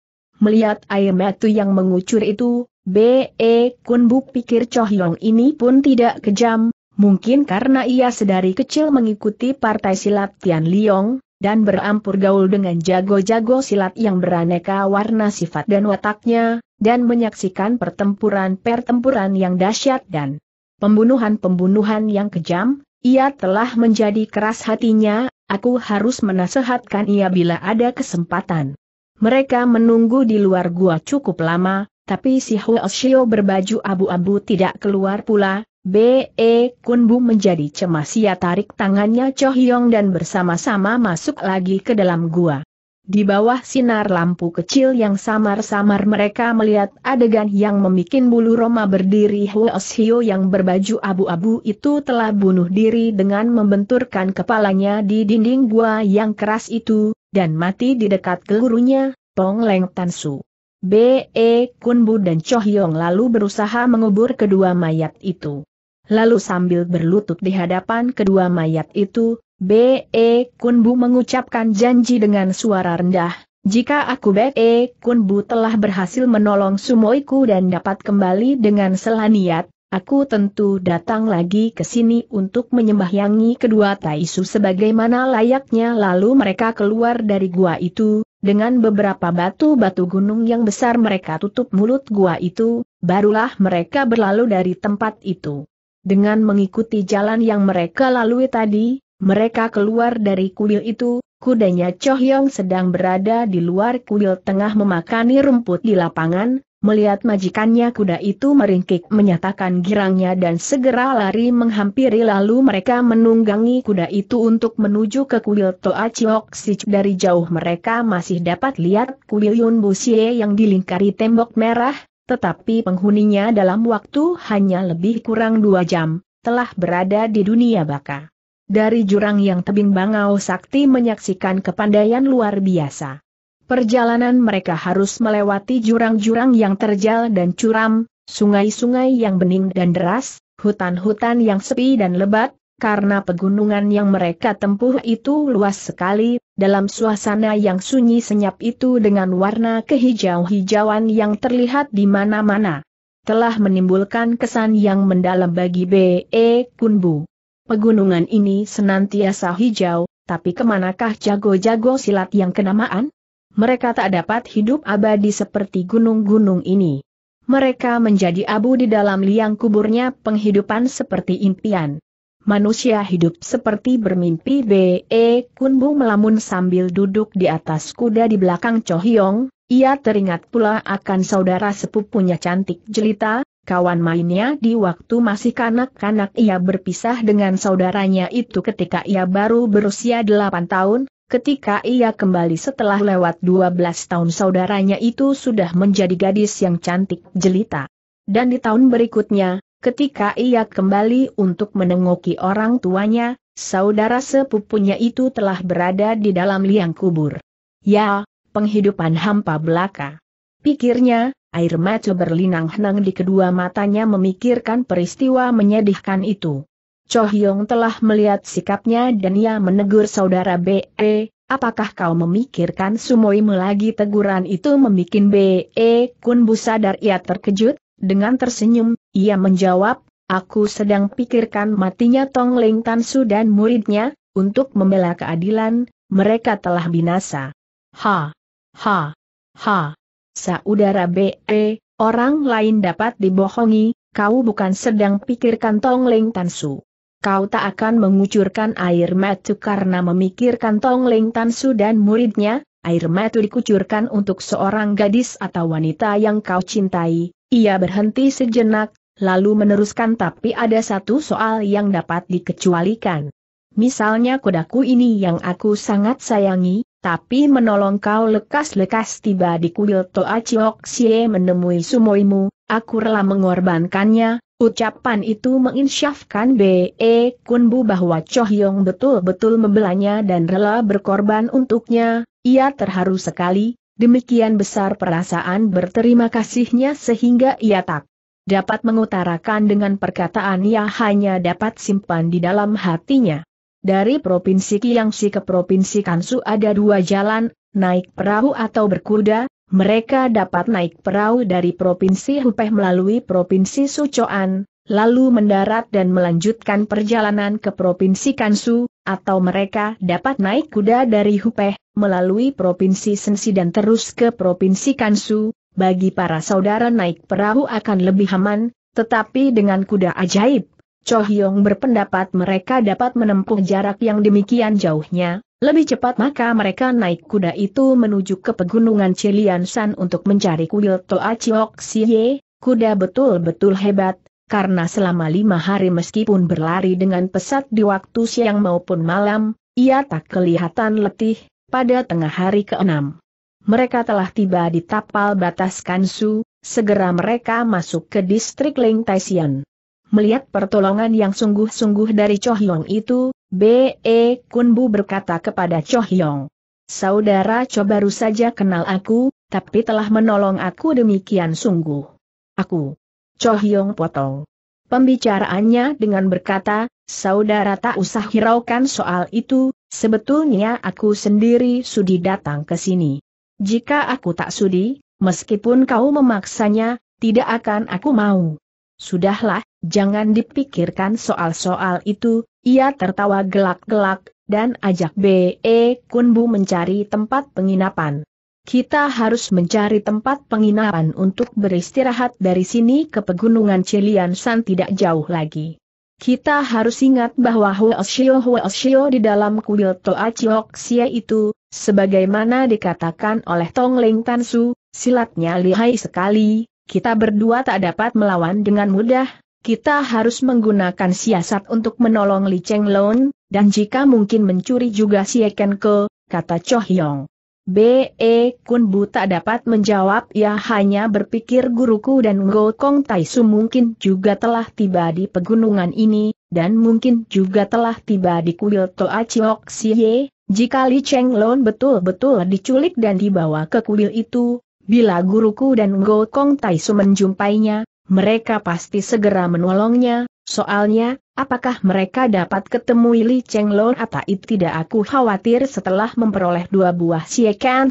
Melihat air mata yang mengucur itu, B.E. Kun Bu pikir Cho Hyong ini pun tidak kejam, Mungkin karena ia sedari kecil mengikuti partai silat Tian Liong, dan berampur gaul dengan jago-jago silat yang beraneka warna sifat dan wataknya, dan menyaksikan pertempuran-pertempuran yang dahsyat dan pembunuhan-pembunuhan yang kejam, ia telah menjadi keras hatinya, aku harus menasehatkan ia bila ada kesempatan. Mereka menunggu di luar gua cukup lama, tapi si Huo Shio berbaju abu-abu tidak keluar pula, B.E. Kunbu menjadi cemas ia tarik tangannya Cho Hyong dan bersama-sama masuk lagi ke dalam gua. Di bawah sinar lampu kecil yang samar-samar mereka melihat adegan yang memikin bulu Roma berdiri Huos Hyo yang berbaju abu-abu itu telah bunuh diri dengan membenturkan kepalanya di dinding gua yang keras itu, dan mati di dekat gurunya, Tong Leng Tansu. B.E. Kunbu dan Cho Hyong lalu berusaha mengubur kedua mayat itu. Lalu sambil berlutut di hadapan kedua mayat itu, B.E. E Kunbu mengucapkan janji dengan suara rendah, jika aku B.E. E Kunbu telah berhasil menolong sumoiku dan dapat kembali dengan selaniat, Aku tentu datang lagi ke sini untuk menyembahyangi kedua Taisu sebagaimana layaknya lalu mereka keluar dari gua itu, dengan beberapa batu-batu gunung yang besar mereka tutup mulut gua itu, barulah mereka berlalu dari tempat itu. Dengan mengikuti jalan yang mereka lalui tadi, mereka keluar dari kuil itu, kudanya Chohyong sedang berada di luar kuil tengah memakani rumput di lapangan, melihat majikannya kuda itu meringkik menyatakan girangnya dan segera lari menghampiri lalu mereka menunggangi kuda itu untuk menuju ke kuil Toa Chiok Sich. Dari jauh mereka masih dapat lihat kuil Yun Busie yang dilingkari tembok merah, tetapi penghuninya dalam waktu hanya lebih kurang dua jam, telah berada di dunia baka. Dari jurang yang tebing Bangau Sakti menyaksikan kepandaian luar biasa. Perjalanan mereka harus melewati jurang-jurang yang terjal dan curam, sungai-sungai yang bening dan deras, hutan-hutan yang sepi dan lebat, karena pegunungan yang mereka tempuh itu luas sekali, dalam suasana yang sunyi senyap itu dengan warna kehijau-hijauan yang terlihat di mana-mana. Telah menimbulkan kesan yang mendalam bagi B.E. Kunbu. Pegunungan ini senantiasa hijau, tapi kemanakah jago-jago silat yang kenamaan? Mereka tak dapat hidup abadi seperti gunung-gunung ini. Mereka menjadi abu di dalam liang kuburnya penghidupan seperti impian manusia hidup seperti bermimpi B.E. Kunbu melamun sambil duduk di atas kuda di belakang Cho Hyong, ia teringat pula akan saudara sepupunya cantik jelita, kawan mainnya di waktu masih kanak-kanak ia berpisah dengan saudaranya itu ketika ia baru berusia 8 tahun, ketika ia kembali setelah lewat 12 tahun saudaranya itu sudah menjadi gadis yang cantik jelita. Dan di tahun berikutnya, Ketika ia kembali untuk menengoki orang tuanya, saudara sepupunya itu telah berada di dalam liang kubur. Ya, penghidupan hampa belaka. Pikirnya, air mata berlinang-henang di kedua matanya memikirkan peristiwa menyedihkan itu. Cho Hyong telah melihat sikapnya dan ia menegur saudara B.E., apakah kau memikirkan sumoimu lagi teguran itu membuat B.E. Kun Bu sadar ia terkejut, dengan tersenyum, ia menjawab, aku sedang pikirkan matinya Tong Leng Tansu dan muridnya, untuk membela keadilan, mereka telah binasa. Ha! Ha! Ha! Saudara B.E., orang lain dapat dibohongi, kau bukan sedang pikirkan Tong Leng Tansu. Kau tak akan mengucurkan air mata karena memikirkan Tong Leng Tansu dan muridnya, air mata dikucurkan untuk seorang gadis atau wanita yang kau cintai, ia berhenti sejenak, lalu meneruskan tapi ada satu soal yang dapat dikecualikan. Misalnya kudaku ini yang aku sangat sayangi, tapi menolong kau lekas-lekas tiba di kuil Toa Chiok menemui sumoimu, aku rela mengorbankannya, Ucapan itu menginsyafkan B.E. Kunbu bahwa Cho Hyong betul-betul membelanya dan rela berkorban untuknya, ia terharu sekali, demikian besar perasaan berterima kasihnya sehingga ia tak dapat mengutarakan dengan perkataan yang hanya dapat simpan di dalam hatinya. Dari Provinsi Kiangsi ke Provinsi Kansu ada dua jalan, naik perahu atau berkuda, mereka dapat naik perahu dari Provinsi Hupeh melalui Provinsi Sucoan, lalu mendarat dan melanjutkan perjalanan ke Provinsi Kansu, atau mereka dapat naik kuda dari Hupeh, melalui Provinsi Sensi dan terus ke Provinsi Kansu, bagi para saudara naik perahu akan lebih aman, tetapi dengan kuda ajaib, Cho Hyong berpendapat mereka dapat menempuh jarak yang demikian jauhnya, lebih cepat maka mereka naik kuda itu menuju ke pegunungan San untuk mencari kuil Toa Chiok Siye, kuda betul-betul hebat, karena selama lima hari meskipun berlari dengan pesat di waktu siang maupun malam, ia tak kelihatan letih, pada tengah hari ke-6. Mereka telah tiba di tapal batas Kansu, segera mereka masuk ke distrik Ling Taishan. Melihat pertolongan yang sungguh-sungguh dari Chohyong itu, B.E. Kunbu berkata kepada Chohyong. Saudara Cho baru saja kenal aku, tapi telah menolong aku demikian sungguh. Aku. Chohyong potong. Pembicaraannya dengan berkata, saudara tak usah hiraukan soal itu, Sebetulnya aku sendiri sudi datang ke sini. Jika aku tak sudi, meskipun kau memaksanya, tidak akan aku mau. Sudahlah, jangan dipikirkan soal-soal itu, ia tertawa gelak-gelak, dan ajak B.E. Kunbu mencari tempat penginapan. Kita harus mencari tempat penginapan untuk beristirahat dari sini ke Pegunungan Cilian San tidak jauh lagi. Kita harus ingat bahwa Huo Xiao di dalam kuil Toa Xie itu, sebagaimana dikatakan oleh Tong Leng Tansu, silatnya lihai sekali, kita berdua tak dapat melawan dengan mudah, kita harus menggunakan siasat untuk menolong Li Cheng Lon, dan jika mungkin mencuri juga si Eken Ke, kata Cho Hyong. B.E. Kunbu tak dapat menjawab ia ya, hanya berpikir guruku dan Kong Taisu mungkin juga telah tiba di pegunungan ini, dan mungkin juga telah tiba di kuil Toa Chiok Siye, jika Li Cheng Lon betul-betul diculik dan dibawa ke kuil itu, bila guruku dan Kong Taisu menjumpainya, mereka pasti segera menolongnya, soalnya, Apakah mereka dapat ketemu Li Cheng Lon atau tidak aku khawatir setelah memperoleh dua buah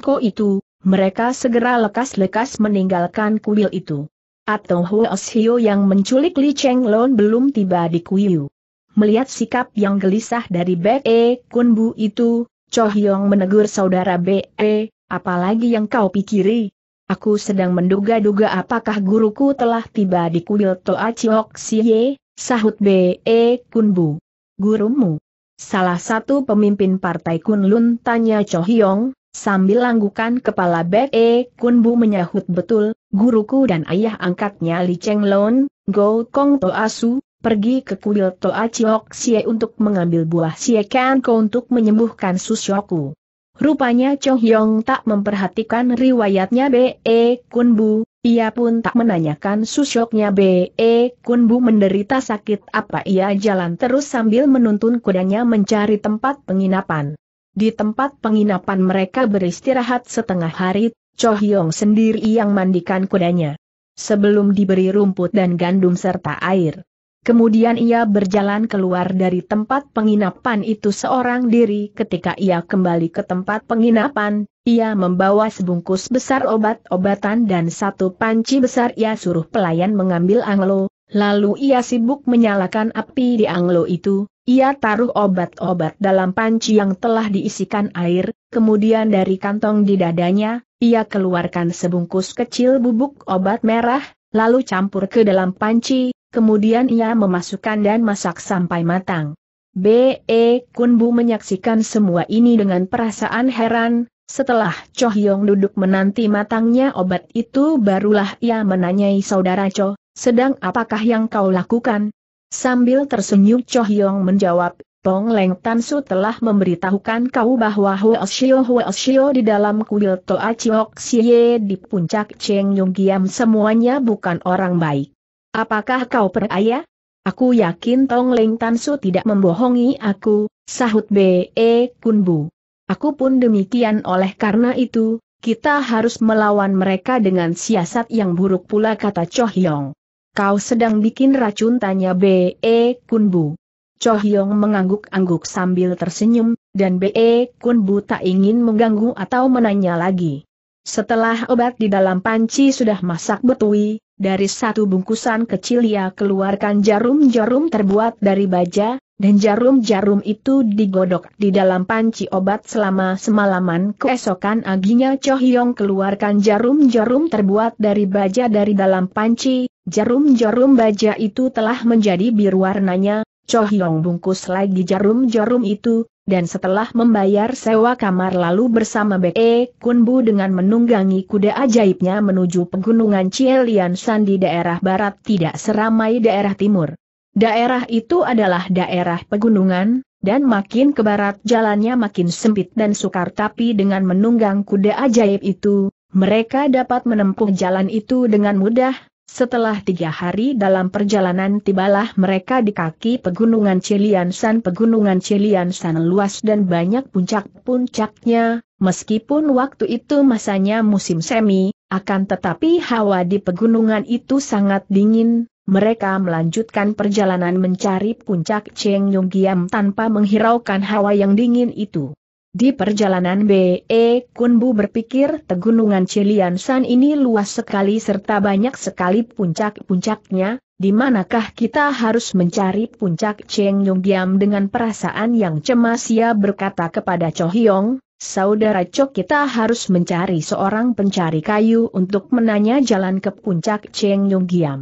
ko itu, mereka segera lekas-lekas meninggalkan kuil itu. Atau Huos Hio yang menculik Li Cheng Lon belum tiba di kuil. Melihat sikap yang gelisah dari B.E. Kun Bu itu, Cho Hyong menegur saudara B.E., apalagi yang kau pikiri? Aku sedang menduga-duga apakah guruku telah tiba di kuil Toa Chiok Siye, Sahut B.E. Kunbu. Gurumu. Salah satu pemimpin partai Kunlun tanya Cho Hyong, sambil langgukan kepala B.E. Kunbu menyahut betul, guruku dan ayah angkatnya Li Cheng Lon, Go Kong To Asu, pergi ke kuil Toa Chiok Sie untuk mengambil buah Kan Ko untuk menyembuhkan Susyoku. Rupanya Cho Hyong tak memperhatikan riwayatnya B.E. Kunbu, ia pun tak menanyakan susoknya B.E. Kunbu menderita sakit apa ia jalan terus sambil menuntun kudanya mencari tempat penginapan. Di tempat penginapan mereka beristirahat setengah hari, Cho Hyong sendiri yang mandikan kudanya. Sebelum diberi rumput dan gandum serta air, Kemudian ia berjalan keluar dari tempat penginapan itu seorang diri ketika ia kembali ke tempat penginapan, ia membawa sebungkus besar obat-obatan dan satu panci besar ia suruh pelayan mengambil anglo, lalu ia sibuk menyalakan api di anglo itu, ia taruh obat-obat dalam panci yang telah diisikan air, kemudian dari kantong di dadanya, ia keluarkan sebungkus kecil bubuk obat merah, lalu campur ke dalam panci, kemudian ia memasukkan dan masak sampai matang. B.E. Kunbu menyaksikan semua ini dengan perasaan heran, setelah Cho Hyong duduk menanti matangnya obat itu barulah ia menanyai saudara Cho, sedang apakah yang kau lakukan? Sambil tersenyum Cho Hyong menjawab, Pong Leng Tan Su telah memberitahukan kau bahwa Huo Shio Huo Shio di dalam kuil Toa Chiok Xie di puncak Cheng Yong Giam semuanya bukan orang baik. Apakah kau percaya? Aku yakin Tong Leng Tansu tidak membohongi aku, sahut B.E. E Kunbu. Aku pun demikian oleh karena itu, kita harus melawan mereka dengan siasat yang buruk pula kata Cho Hyong. Kau sedang bikin racun tanya B.E. E Kunbu. Cho Hyong mengangguk-angguk sambil tersenyum, dan B.E. E Kunbu tak ingin mengganggu atau menanya lagi. Setelah obat di dalam panci sudah masak betui, dari satu bungkusan kecil ia keluarkan jarum-jarum terbuat dari baja, dan jarum-jarum itu digodok di dalam panci obat selama semalaman. Keesokan aginya Cho Hyong keluarkan jarum-jarum terbuat dari baja dari dalam panci, jarum-jarum baja itu telah menjadi biru warnanya, Cho Hyong bungkus lagi jarum-jarum itu, dan setelah membayar sewa kamar lalu bersama B.E. Kunbu dengan menunggangi kuda ajaibnya menuju pegunungan Cielian San di daerah barat tidak seramai daerah timur. Daerah itu adalah daerah pegunungan, dan makin ke barat jalannya makin sempit dan sukar tapi dengan menunggang kuda ajaib itu, mereka dapat menempuh jalan itu dengan mudah, setelah tiga hari dalam perjalanan tibalah mereka di kaki pegunungan Ciliansan. Pegunungan Ciliansan luas dan banyak puncak-puncaknya, meskipun waktu itu masanya musim semi, akan tetapi hawa di pegunungan itu sangat dingin, mereka melanjutkan perjalanan mencari puncak Cheng Yong Giam tanpa menghiraukan hawa yang dingin itu. Di perjalanan B.E. Kunbu berpikir Tegunungan Cilian San ini luas sekali serta banyak sekali puncak-puncaknya, di manakah kita harus mencari puncak Cheng Yong diam dengan perasaan yang cemas ia berkata kepada Cho Hyong, Saudara Cho kita harus mencari seorang pencari kayu untuk menanya jalan ke puncak Cheng Yong Giam.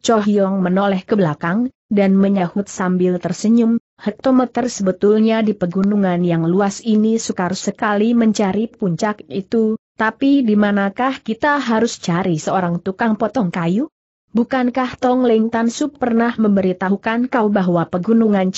Cho Hyong menoleh ke belakang, dan menyahut sambil tersenyum, hektometer sebetulnya di pegunungan yang luas ini sukar sekali mencari puncak itu, tapi di manakah kita harus cari seorang tukang potong kayu? Bukankah Tong Leng Tan Su pernah memberitahukan kau bahwa pegunungan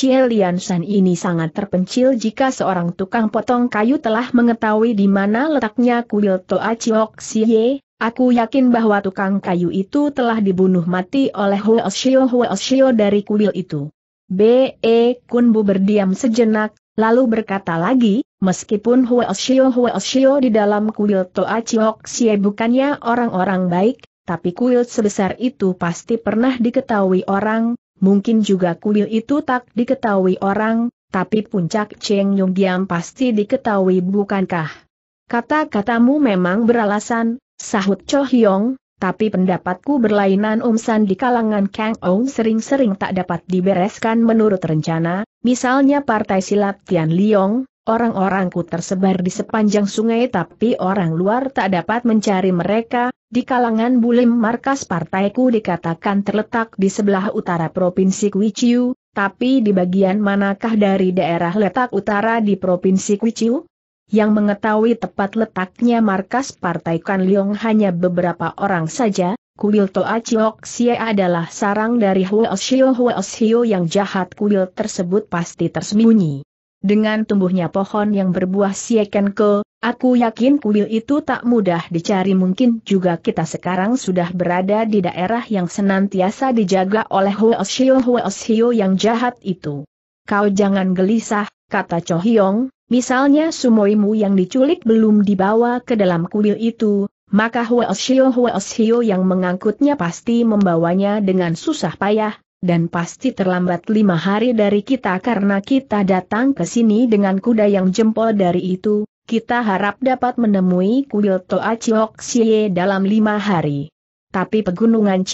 San ini sangat terpencil jika seorang tukang potong kayu telah mengetahui di mana letaknya kuil Toa Chiok Siye, Aku yakin bahwa tukang kayu itu telah dibunuh mati oleh Huo Huo Xiao dari kuil itu. B.E. Kunbu berdiam sejenak, lalu berkata lagi, meskipun Huo Xiao di dalam kuil Toa Chiokxie bukannya orang-orang baik, tapi kuil sebesar itu pasti pernah diketahui orang, mungkin juga kuil itu tak diketahui orang, tapi puncak Cheng Yong Yonggiam pasti diketahui bukankah? Kata-katamu memang beralasan, sahut Cho Hyong, tapi pendapatku berlainan umsan di kalangan Kang Ong sering-sering tak dapat dibereskan menurut rencana, misalnya Partai Silat Tian Liong, orang-orangku tersebar di sepanjang sungai tapi orang luar tak dapat mencari mereka, di kalangan bulim markas partaiku dikatakan terletak di sebelah utara Provinsi Kuichiu, tapi di bagian manakah dari daerah letak utara di Provinsi Kuichiu? Yang mengetahui tepat letaknya markas partai Kan Leong hanya beberapa orang saja, Kuil Toa Chiok Xie adalah sarang dari Huo Shio Huo Shio yang jahat kuil tersebut pasti tersembunyi. Dengan tumbuhnya pohon yang berbuah Ko, aku yakin kuil itu tak mudah dicari mungkin juga kita sekarang sudah berada di daerah yang senantiasa dijaga oleh Huo Shio Huo Shio yang jahat itu. Kau jangan gelisah, kata Cho Hyong, Misalnya sumoimu yang diculik belum dibawa ke dalam kuil itu, maka Huashio Huashio yang mengangkutnya pasti membawanya dengan susah payah, dan pasti terlambat lima hari dari kita karena kita datang ke sini dengan kuda yang jempol dari itu, kita harap dapat menemui kuil Toa Chioxie dalam lima hari. Tapi pegunungan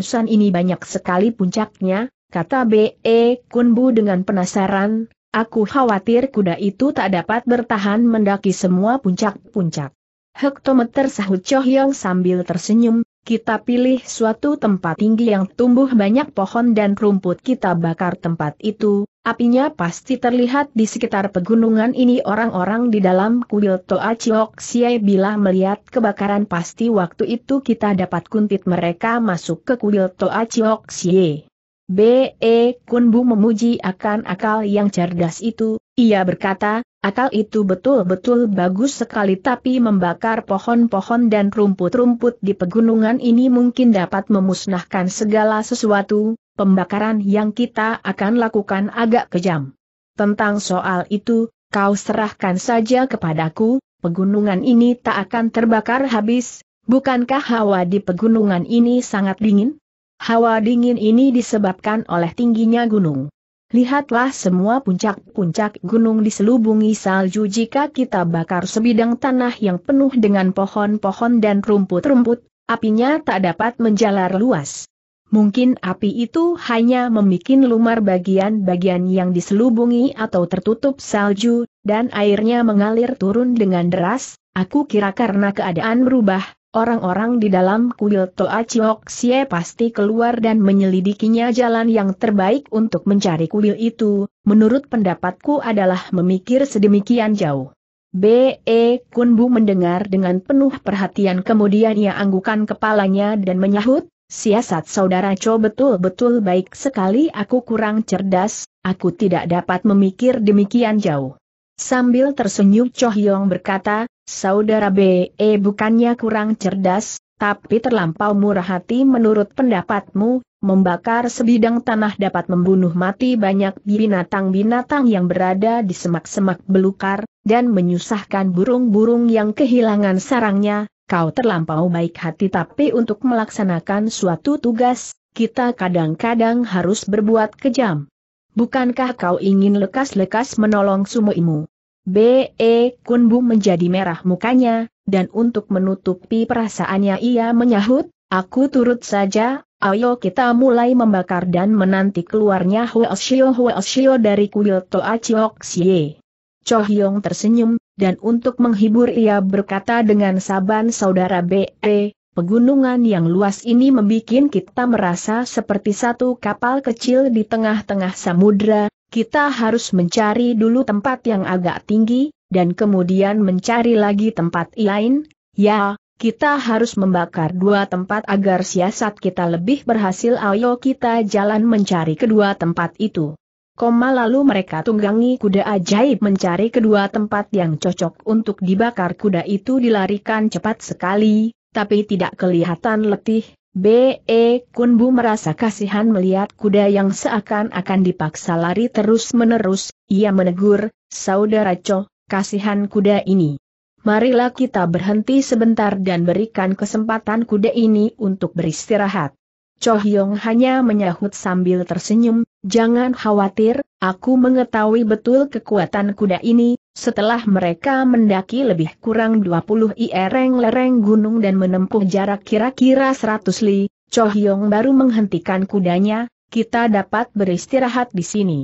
San ini banyak sekali puncaknya, kata B.E. Kunbu dengan penasaran, Aku khawatir kuda itu tak dapat bertahan mendaki semua puncak-puncak. Hektometer sahut Yong sambil tersenyum, kita pilih suatu tempat tinggi yang tumbuh banyak pohon dan rumput kita bakar tempat itu, apinya pasti terlihat di sekitar pegunungan ini orang-orang di dalam kuil Toa Chiok Siai bila melihat kebakaran pasti waktu itu kita dapat kuntit mereka masuk ke kuil Toa Chiok Siai. B.E. Kunbu memuji akan akal yang cerdas itu, ia berkata, akal itu betul-betul bagus sekali tapi membakar pohon-pohon dan rumput-rumput di pegunungan ini mungkin dapat memusnahkan segala sesuatu, pembakaran yang kita akan lakukan agak kejam. Tentang soal itu, kau serahkan saja kepadaku, pegunungan ini tak akan terbakar habis, bukankah hawa di pegunungan ini sangat dingin? Hawa dingin ini disebabkan oleh tingginya gunung. Lihatlah semua puncak-puncak gunung diselubungi salju jika kita bakar sebidang tanah yang penuh dengan pohon-pohon dan rumput-rumput, apinya tak dapat menjalar luas. Mungkin api itu hanya membuat lumar bagian-bagian yang diselubungi atau tertutup salju, dan airnya mengalir turun dengan deras, aku kira karena keadaan berubah, Orang-orang di dalam kuil Toa Chiok Xie pasti keluar dan menyelidikinya jalan yang terbaik untuk mencari kuil itu, menurut pendapatku adalah memikir sedemikian jauh. B.E. Kunbu mendengar dengan penuh perhatian kemudian ia anggukan kepalanya dan menyahut, siasat saudara Cho betul-betul baik sekali aku kurang cerdas, aku tidak dapat memikir demikian jauh. Sambil tersenyum Cho Hyong berkata, Saudara BE bukannya kurang cerdas, tapi terlampau murah hati menurut pendapatmu, membakar sebidang tanah dapat membunuh mati banyak binatang-binatang yang berada di semak-semak belukar, dan menyusahkan burung-burung yang kehilangan sarangnya, kau terlampau baik hati tapi untuk melaksanakan suatu tugas, kita kadang-kadang harus berbuat kejam. Bukankah kau ingin lekas-lekas menolong sumoimu? B.E. Kunbu menjadi merah mukanya, dan untuk menutupi perasaannya ia menyahut, aku turut saja, ayo kita mulai membakar dan menanti keluarnya Huoshio Huoshio dari kuil Toa Chiok Sye. Cho Hyong tersenyum, dan untuk menghibur ia berkata dengan saban saudara B.E., Pegunungan yang luas ini membuat kita merasa seperti satu kapal kecil di tengah-tengah samudra, kita harus mencari dulu tempat yang agak tinggi, dan kemudian mencari lagi tempat lain, ya, kita harus membakar dua tempat agar siasat kita lebih berhasil ayo kita jalan mencari kedua tempat itu. Koma lalu mereka tunggangi kuda ajaib mencari kedua tempat yang cocok untuk dibakar kuda itu dilarikan cepat sekali, tapi tidak kelihatan letih, B.E. Kunbu merasa kasihan melihat kuda yang seakan-akan dipaksa lari terus-menerus, ia menegur, Saudara Cho, kasihan kuda ini. Marilah kita berhenti sebentar dan berikan kesempatan kuda ini untuk beristirahat. Cho Hyong hanya menyahut sambil tersenyum, jangan khawatir, aku mengetahui betul kekuatan kuda ini, setelah mereka mendaki lebih kurang 20 ireng lereng gunung dan menempuh jarak kira-kira 100 li, Cho Hyong baru menghentikan kudanya, kita dapat beristirahat di sini.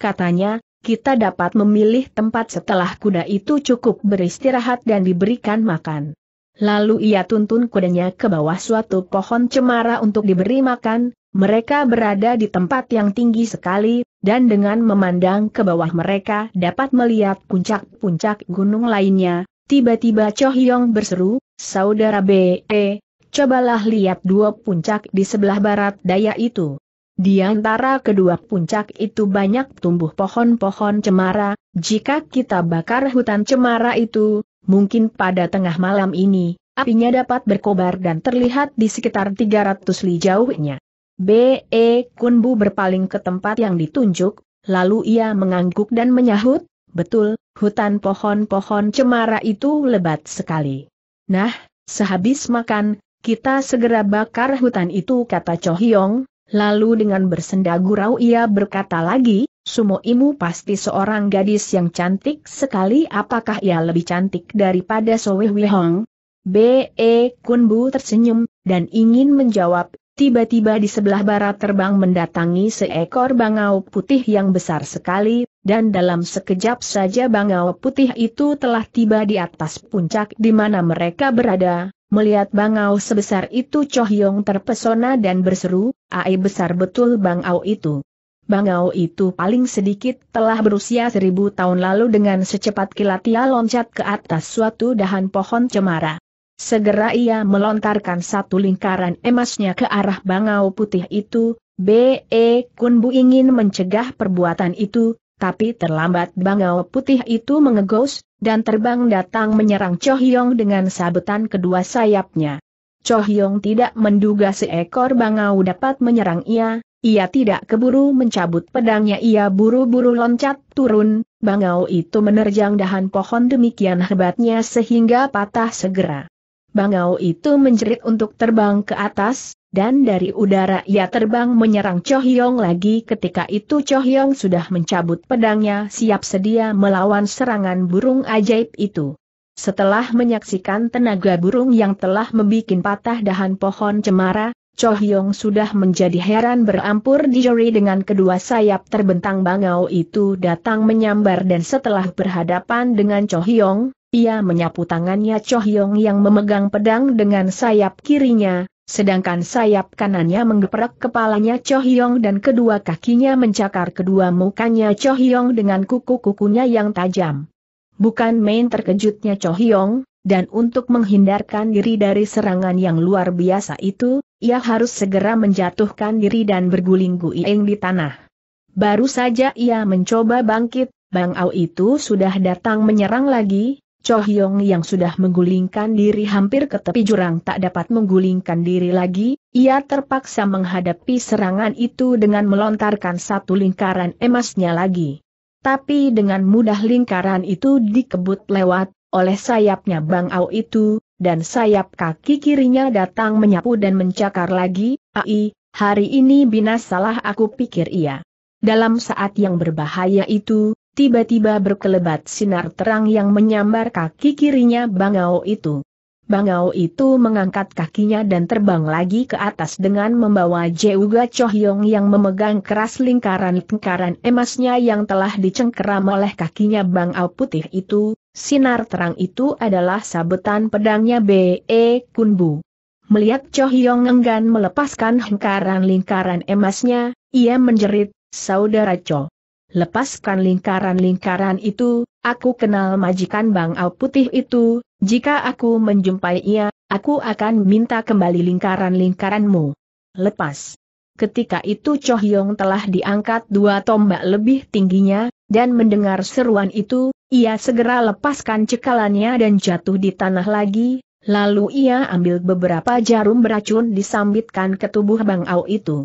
Katanya, kita dapat memilih tempat setelah kuda itu cukup beristirahat dan diberikan makan. Lalu ia tuntun kudanya ke bawah suatu pohon cemara untuk diberi makan, mereka berada di tempat yang tinggi sekali, dan dengan memandang ke bawah mereka dapat melihat puncak-puncak gunung lainnya, tiba-tiba Cho Hyong berseru, Saudara B.E., cobalah lihat dua puncak di sebelah barat daya itu. Di antara kedua puncak itu banyak tumbuh pohon-pohon cemara, jika kita bakar hutan cemara itu, mungkin pada tengah malam ini, apinya dapat berkobar dan terlihat di sekitar 300 li jauhnya. B.E. Kunbu berpaling ke tempat yang ditunjuk, lalu ia mengangguk dan menyahut, betul, hutan pohon-pohon cemara itu lebat sekali. Nah, sehabis makan, kita segera bakar hutan itu kata Chohyong, lalu dengan bersenda gurau ia berkata lagi, Sumo Imu pasti seorang gadis yang cantik sekali apakah ia lebih cantik daripada Soe Wihong? B.E. Kunbu tersenyum, dan ingin menjawab, Tiba-tiba di sebelah barat terbang mendatangi seekor bangau putih yang besar sekali, dan dalam sekejap saja bangau putih itu telah tiba di atas puncak di mana mereka berada. Melihat bangau sebesar itu Chohyong terpesona dan berseru, Ai besar betul bangau itu. Bangau itu paling sedikit telah berusia seribu tahun lalu dengan secepat kilat ia loncat ke atas suatu dahan pohon cemara. Segera ia melontarkan satu lingkaran emasnya ke arah bangau putih itu, B.E. Kunbu ingin mencegah perbuatan itu, tapi terlambat bangau putih itu mengegos, dan terbang datang menyerang Cho Hyong dengan sabetan kedua sayapnya. Cho Hyong tidak menduga seekor bangau dapat menyerang ia, ia tidak keburu mencabut pedangnya ia buru-buru loncat turun, bangau itu menerjang dahan pohon demikian hebatnya sehingga patah segera bangau itu menjerit untuk terbang ke atas, dan dari udara ia terbang menyerang Cho Hyong lagi ketika itu Cho Hyong sudah mencabut pedangnya siap sedia melawan serangan burung ajaib itu. Setelah menyaksikan tenaga burung yang telah membuat patah dahan pohon cemara, Cho Hyong sudah menjadi heran berampur dijeri dengan kedua sayap terbentang bangau itu datang menyambar dan setelah berhadapan dengan Cho Hyong, ia menyapu tangannya Chohyong yang memegang pedang dengan sayap kirinya, sedangkan sayap kanannya menggeprek kepalanya Chohyong dan kedua kakinya mencakar kedua mukanya Chohyong dengan kuku-kukunya yang tajam. Bukan main terkejutnya Chohyong, dan untuk menghindarkan diri dari serangan yang luar biasa itu, ia harus segera menjatuhkan diri dan berguling-guling di tanah. Baru saja ia mencoba bangkit, Bang Au itu sudah datang menyerang lagi, Cho Hyong yang sudah menggulingkan diri hampir ke tepi jurang tak dapat menggulingkan diri lagi, ia terpaksa menghadapi serangan itu dengan melontarkan satu lingkaran emasnya lagi. Tapi dengan mudah lingkaran itu dikebut lewat, oleh sayapnya Bang Ao itu, dan sayap kaki kirinya datang menyapu dan mencakar lagi, ai, hari ini binasalah aku pikir ia. Dalam saat yang berbahaya itu, tiba-tiba berkelebat sinar terang yang menyambar kaki kirinya Bangau itu. Bangau itu mengangkat kakinya dan terbang lagi ke atas dengan membawa Jeuga Chohyong yang memegang keras lingkaran-lingkaran emasnya yang telah dicengkeram oleh kakinya Bangau putih itu. Sinar terang itu adalah sabetan pedangnya B.E. Kunbu. Melihat Chohyong enggan melepaskan lingkaran-lingkaran emasnya, ia menjerit, Saudara Choh. Lepaskan lingkaran-lingkaran itu, aku kenal majikan Bang Au Putih itu, jika aku menjumpai ia, aku akan minta kembali lingkaran-lingkaranmu. Lepas. Ketika itu Cho Hyong telah diangkat dua tombak lebih tingginya, dan mendengar seruan itu, ia segera lepaskan cekalannya dan jatuh di tanah lagi, lalu ia ambil beberapa jarum beracun disambitkan ke tubuh Bang Au itu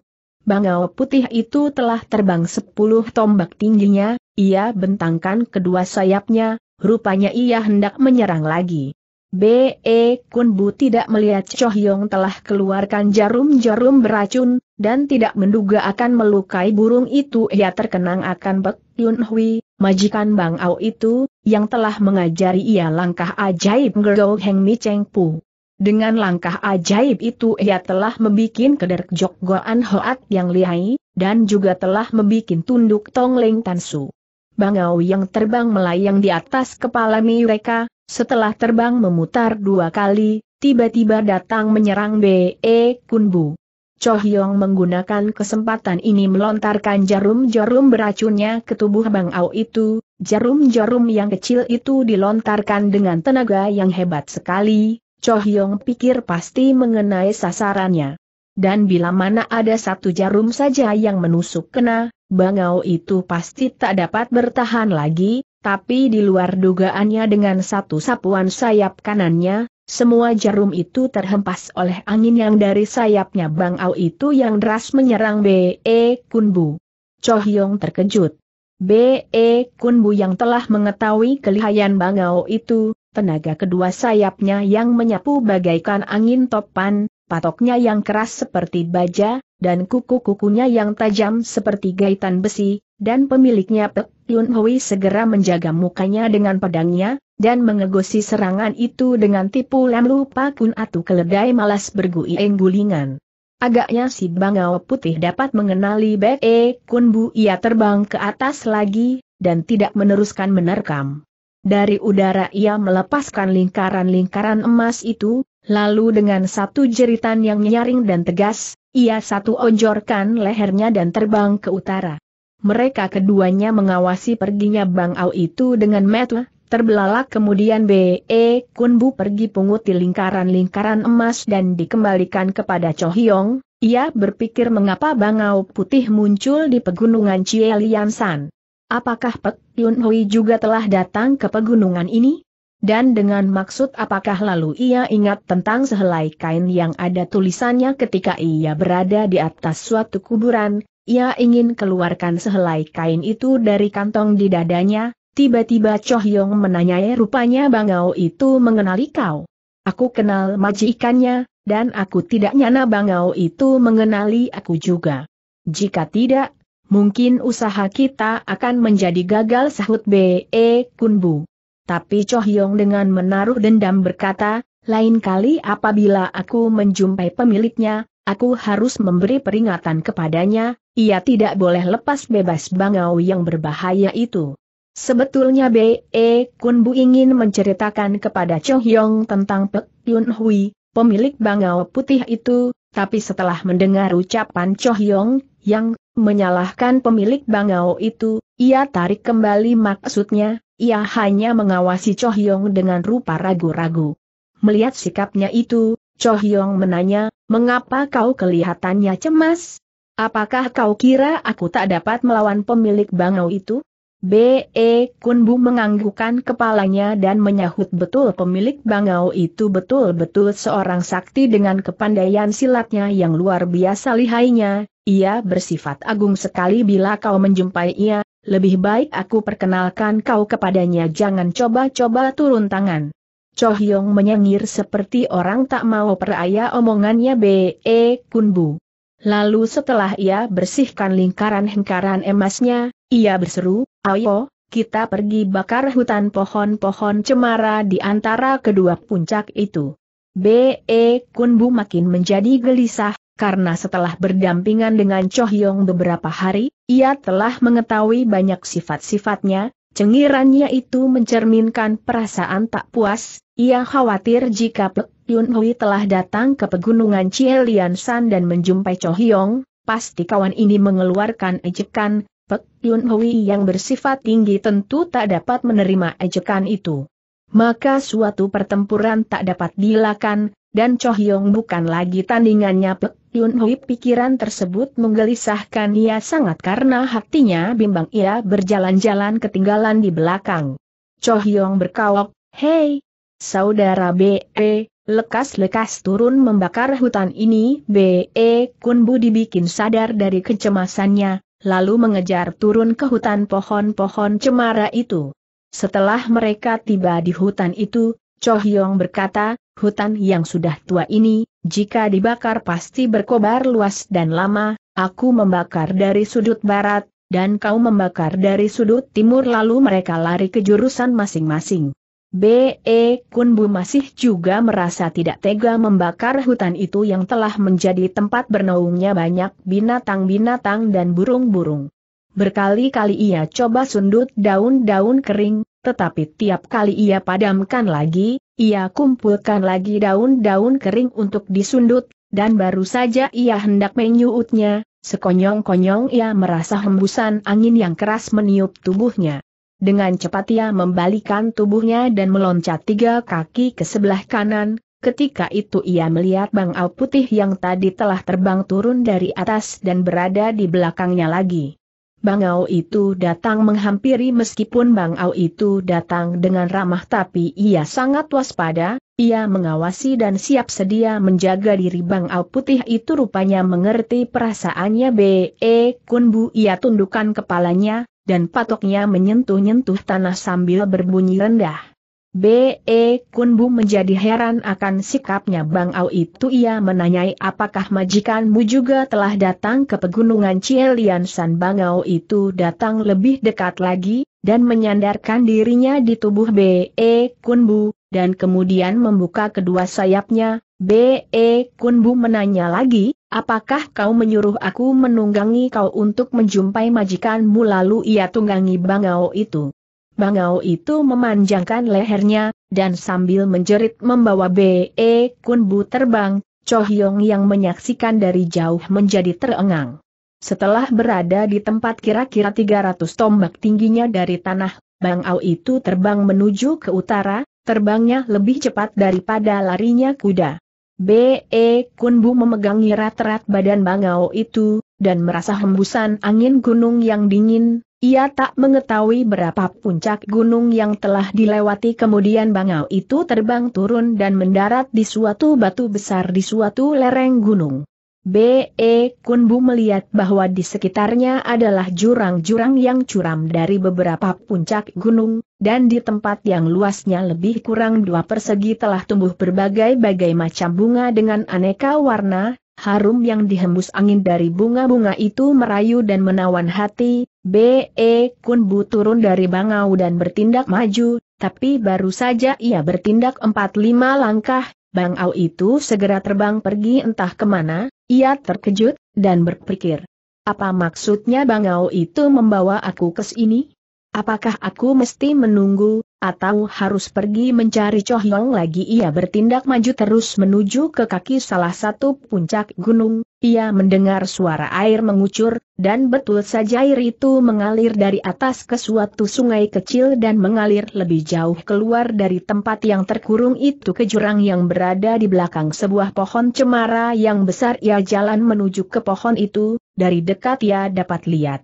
bangau putih itu telah terbang sepuluh tombak tingginya, ia bentangkan kedua sayapnya, rupanya ia hendak menyerang lagi. B.E. Kunbu tidak melihat Cho Hyong telah keluarkan jarum-jarum beracun, dan tidak menduga akan melukai burung itu ia terkenang akan Bek Yun Hui, majikan Bang Ao itu, yang telah mengajari ia langkah ajaib Gergo Heng Mi Cheng Pu. Dengan langkah ajaib itu ia telah membuat keder Jokgoan Hoat yang lihai, dan juga telah membuat tunduk Tong Leng Tansu. Bangau yang terbang melayang di atas kepala mereka, setelah terbang memutar dua kali, tiba-tiba datang menyerang B.E. E Kunbu. Cho Hyong menggunakan kesempatan ini melontarkan jarum-jarum beracunnya ke tubuh Bang Au itu, jarum-jarum yang kecil itu dilontarkan dengan tenaga yang hebat sekali, Cho Hyong pikir pasti mengenai sasarannya. Dan bila mana ada satu jarum saja yang menusuk kena, bangau itu pasti tak dapat bertahan lagi, tapi di luar dugaannya dengan satu sapuan sayap kanannya, semua jarum itu terhempas oleh angin yang dari sayapnya Bang Au itu yang deras menyerang B.E. Kunbu. Cho Hyong terkejut. B.E. Kunbu yang telah mengetahui kelihayan Bang Au itu, tenaga kedua sayapnya yang menyapu bagaikan angin topan, patoknya yang keras seperti baja, dan kuku-kukunya yang tajam seperti gaitan besi, dan pemiliknya Pek Yun Hui segera menjaga mukanya dengan pedangnya, dan mengegosi serangan itu dengan tipu lem lupa kun atu keledai malas berguing gulingan. Agaknya si bangau putih dapat mengenali Bek E Kun Bu ia terbang ke atas lagi, dan tidak meneruskan menerkam. Dari udara ia melepaskan lingkaran-lingkaran emas itu, lalu dengan satu jeritan yang nyaring dan tegas, ia satu onjorkan lehernya dan terbang ke utara. Mereka keduanya mengawasi perginya Bang Au itu dengan mata terbelalak kemudian B.E. Kunbu pergi pungut di lingkaran-lingkaran emas dan dikembalikan kepada Yong. ia berpikir mengapa Bang Au putih muncul di pegunungan Chieliansan. Apakah Pek Yun Hui juga telah datang ke pegunungan ini? Dan dengan maksud apakah lalu ia ingat tentang sehelai kain yang ada tulisannya ketika ia berada di atas suatu kuburan, ia ingin keluarkan sehelai kain itu dari kantong di dadanya, tiba-tiba Choh Yong menanyai rupanya Bangau itu mengenali kau. Aku kenal majikannya, dan aku tidak nyana Bangau itu mengenali aku juga. Jika tidak, Mungkin usaha kita akan menjadi gagal sahut B.E. Kunbu. Tapi Cho Hyong dengan menaruh dendam berkata, lain kali apabila aku menjumpai pemiliknya, aku harus memberi peringatan kepadanya, ia tidak boleh lepas bebas bangau yang berbahaya itu. Sebetulnya B.E. Kunbu ingin menceritakan kepada Cho Hyong tentang Pek Yun Hui, pemilik bangau putih itu, tapi setelah mendengar ucapan Cho Hyong, yang menyalahkan pemilik bangau itu, ia tarik kembali maksudnya, ia hanya mengawasi Cho Hyong dengan rupa ragu-ragu. Melihat sikapnya itu, Cho Hyong menanya, mengapa kau kelihatannya cemas? Apakah kau kira aku tak dapat melawan pemilik bangau itu? B.E. Kunbu menganggukkan kepalanya dan menyahut betul pemilik bangau itu betul-betul seorang sakti dengan kepandaian silatnya yang luar biasa lihainya, ia bersifat agung sekali bila kau menjumpai ia, lebih baik aku perkenalkan kau kepadanya jangan coba-coba turun tangan. Chohyong menyengir seperti orang tak mau peraya omongannya B.E. Kunbu. Lalu setelah ia bersihkan lingkaran-hengkaran emasnya, ia berseru, Ayo, kita pergi bakar hutan pohon-pohon cemara di antara kedua puncak itu. B.E. Kunbu makin menjadi gelisah, karena setelah berdampingan dengan Chohyong beberapa hari, ia telah mengetahui banyak sifat-sifatnya, Cengirannya itu mencerminkan perasaan tak puas, ia khawatir jika Pek Yun Hui telah datang ke pegunungan Chielian San dan menjumpai Cho Yong, pasti kawan ini mengeluarkan ejekan, Pek Yun Hui yang bersifat tinggi tentu tak dapat menerima ejekan itu. Maka suatu pertempuran tak dapat dilakukan, dan Cho Hyong bukan lagi tandingannya Pek Yun Hui pikiran tersebut menggelisahkan ia sangat karena hatinya bimbang ia berjalan-jalan ketinggalan di belakang. Cho Hyong berkawok, Hei, saudara B.E., lekas-lekas turun membakar hutan ini, B.E. Kun Bu dibikin sadar dari kecemasannya, lalu mengejar turun ke hutan pohon-pohon cemara itu. Setelah mereka tiba di hutan itu, Cho Hyong berkata, hutan yang sudah tua ini, jika dibakar pasti berkobar luas dan lama, aku membakar dari sudut barat, dan kau membakar dari sudut timur lalu mereka lari ke jurusan masing-masing. B.E. Kunbu masih juga merasa tidak tega membakar hutan itu yang telah menjadi tempat bernaungnya banyak binatang-binatang dan burung-burung. Berkali-kali ia coba sundut daun-daun kering, tetapi tiap kali ia padamkan lagi, ia kumpulkan lagi daun-daun kering untuk disundut, dan baru saja ia hendak menyuutnya, sekonyong-konyong ia merasa hembusan angin yang keras meniup tubuhnya. Dengan cepat ia membalikan tubuhnya dan meloncat tiga kaki ke sebelah kanan, ketika itu ia melihat bangau putih yang tadi telah terbang turun dari atas dan berada di belakangnya lagi. Bangau itu datang menghampiri meskipun Bangau itu datang dengan ramah tapi ia sangat waspada, ia mengawasi dan siap sedia menjaga diri Bangau putih itu rupanya mengerti perasaannya B.E. Eh, Kunbu ia tundukkan kepalanya, dan patoknya menyentuh-nyentuh tanah sambil berbunyi rendah. B.E. Kunbu menjadi heran akan sikapnya Bang Au itu ia menanyai apakah majikanmu juga telah datang ke pegunungan Cielian San Bang Au itu datang lebih dekat lagi, dan menyandarkan dirinya di tubuh B.E. Kunbu, dan kemudian membuka kedua sayapnya, B.E. Kunbu menanya lagi, Apakah kau menyuruh aku menunggangi kau untuk menjumpai majikanmu lalu ia tunggangi bangau itu? Bangau itu memanjangkan lehernya, dan sambil menjerit membawa B.E. Kunbu terbang, Cho Hyong yang menyaksikan dari jauh menjadi terengang. Setelah berada di tempat kira-kira 300 tombak tingginya dari tanah, Bangau itu terbang menuju ke utara, terbangnya lebih cepat daripada larinya kuda. B.E. Kunbu memegang erat-erat badan Bangau itu, dan merasa hembusan angin gunung yang dingin, ia tak mengetahui berapa puncak gunung yang telah dilewati kemudian Bangau itu terbang turun dan mendarat di suatu batu besar di suatu lereng gunung. B.E. Kunbu melihat bahwa di sekitarnya adalah jurang-jurang yang curam dari beberapa puncak gunung, dan di tempat yang luasnya lebih kurang dua persegi telah tumbuh berbagai-bagai macam bunga dengan aneka warna, harum yang dihembus angin dari bunga-bunga itu merayu dan menawan hati, B.E. Kunbu turun dari bangau dan bertindak maju, tapi baru saja ia bertindak empat lima langkah, Bangau itu segera terbang pergi entah kemana, ia terkejut, dan berpikir. Apa maksudnya Bangau itu membawa aku ke sini? Apakah aku mesti menunggu, atau harus pergi mencari Chohyong lagi? Ia bertindak maju terus menuju ke kaki salah satu puncak gunung, ia mendengar suara air mengucur, dan betul saja air itu mengalir dari atas ke suatu sungai kecil dan mengalir lebih jauh keluar dari tempat yang terkurung itu ke jurang yang berada di belakang sebuah pohon cemara yang besar ia jalan menuju ke pohon itu, dari dekat ia dapat lihat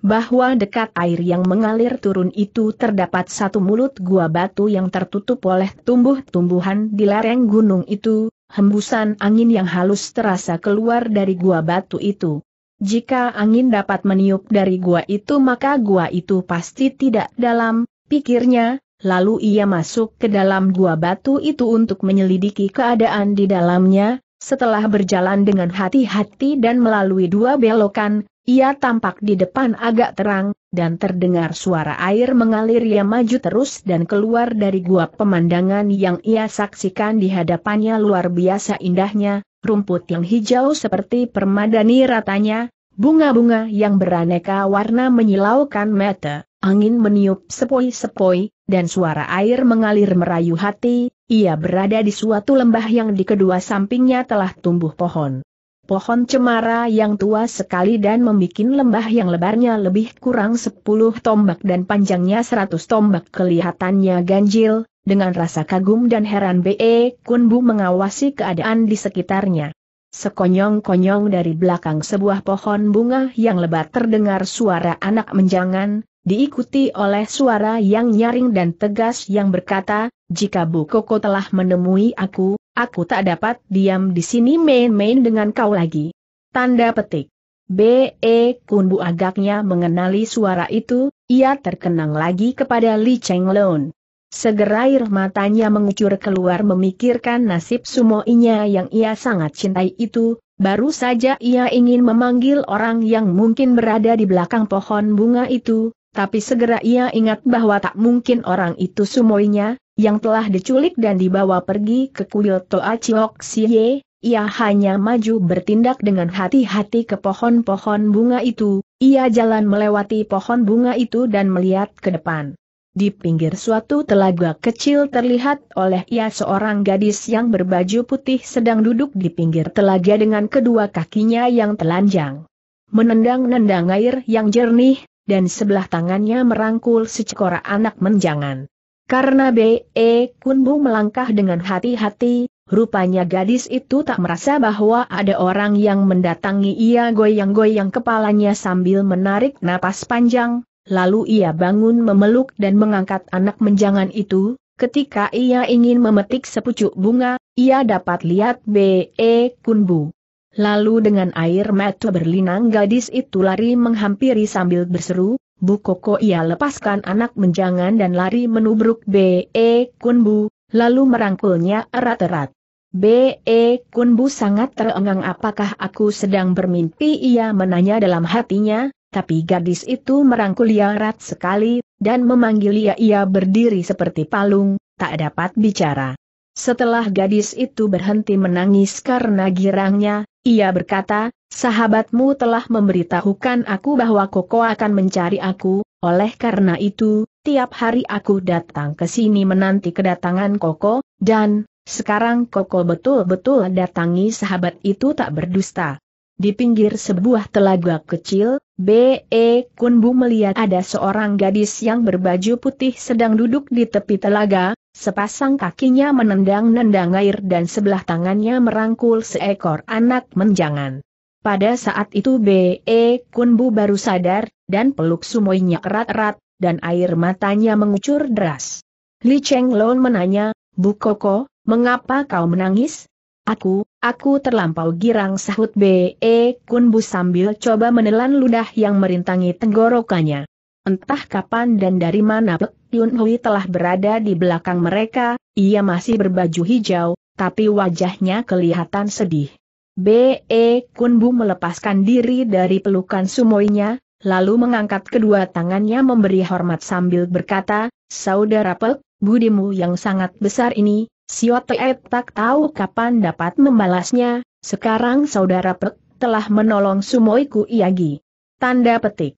bahwa dekat air yang mengalir turun itu terdapat satu mulut gua batu yang tertutup oleh tumbuh-tumbuhan di lereng gunung itu, Hembusan angin yang halus terasa keluar dari gua batu itu. Jika angin dapat meniup dari gua itu maka gua itu pasti tidak dalam, pikirnya, lalu ia masuk ke dalam gua batu itu untuk menyelidiki keadaan di dalamnya, setelah berjalan dengan hati-hati dan melalui dua belokan, ia tampak di depan agak terang, dan terdengar suara air mengalir ia maju terus dan keluar dari gua pemandangan yang ia saksikan di hadapannya luar biasa indahnya, rumput yang hijau seperti permadani ratanya, bunga-bunga yang beraneka warna menyilaukan mata, angin meniup sepoi-sepoi, dan suara air mengalir merayu hati, ia berada di suatu lembah yang di kedua sampingnya telah tumbuh pohon pohon cemara yang tua sekali dan membuat lembah yang lebarnya lebih kurang 10 tombak dan panjangnya 100 tombak kelihatannya ganjil, dengan rasa kagum dan heran B.E. Kunbu mengawasi keadaan di sekitarnya. Sekonyong-konyong dari belakang sebuah pohon bunga yang lebat terdengar suara anak menjangan, diikuti oleh suara yang nyaring dan tegas yang berkata, jika Bu Koko telah menemui aku, Aku tak dapat diam di sini main-main dengan kau lagi. Tanda petik. B.E. Kunbu agaknya mengenali suara itu, ia terkenang lagi kepada Li Cheng Loon. Segera air matanya mengucur keluar memikirkan nasib sumoinya yang ia sangat cintai itu, baru saja ia ingin memanggil orang yang mungkin berada di belakang pohon bunga itu, tapi segera ia ingat bahwa tak mungkin orang itu sumoinya, yang telah diculik dan dibawa pergi ke kuil Toa Chiok Siye, ia hanya maju bertindak dengan hati-hati ke pohon-pohon bunga itu, ia jalan melewati pohon bunga itu dan melihat ke depan. Di pinggir suatu telaga kecil terlihat oleh ia seorang gadis yang berbaju putih sedang duduk di pinggir telaga dengan kedua kakinya yang telanjang. Menendang-nendang air yang jernih, dan sebelah tangannya merangkul secekora anak menjangan. Karena B.E. E, Kunbu melangkah dengan hati-hati, rupanya gadis itu tak merasa bahwa ada orang yang mendatangi ia goyang-goyang kepalanya sambil menarik napas panjang, lalu ia bangun memeluk dan mengangkat anak menjangan itu, ketika ia ingin memetik sepucuk bunga, ia dapat lihat B.E. E, Kunbu. Lalu dengan air mata berlinang gadis itu lari menghampiri sambil berseru, Bu Koko ia lepaskan anak menjangan dan lari menubruk B.E. E Kunbu, lalu merangkulnya erat-erat. B.E. E Kunbu sangat terengang apakah aku sedang bermimpi ia menanya dalam hatinya, tapi gadis itu merangkul ia erat sekali, dan memanggil ia ia berdiri seperti palung, tak dapat bicara. Setelah gadis itu berhenti menangis karena girangnya, ia berkata, sahabatmu telah memberitahukan aku bahwa Koko akan mencari aku, oleh karena itu, tiap hari aku datang ke sini menanti kedatangan Koko, dan, sekarang Koko betul-betul datangi sahabat itu tak berdusta. Di pinggir sebuah telaga kecil, B.E. Kunbu melihat ada seorang gadis yang berbaju putih sedang duduk di tepi telaga, Sepasang kakinya menendang-nendang air dan sebelah tangannya merangkul seekor anak menjangan. Pada saat itu B.E. Kunbu baru sadar, dan peluk sumoinya erat-erat, dan air matanya mengucur deras. Li Cheng Long menanya, Bu Koko, mengapa kau menangis? Aku, aku terlampau girang sahut B.E. Kunbu sambil coba menelan ludah yang merintangi tenggorokannya. Entah kapan dan dari mana Pek Yun Hui telah berada di belakang mereka, ia masih berbaju hijau, tapi wajahnya kelihatan sedih. B.E. Kunbu melepaskan diri dari pelukan sumoinya, lalu mengangkat kedua tangannya memberi hormat sambil berkata, Saudara Pek, budimu yang sangat besar ini, Sio tak tahu kapan dapat membalasnya, sekarang Saudara Pek telah menolong sumoiku Iagi. Tanda petik.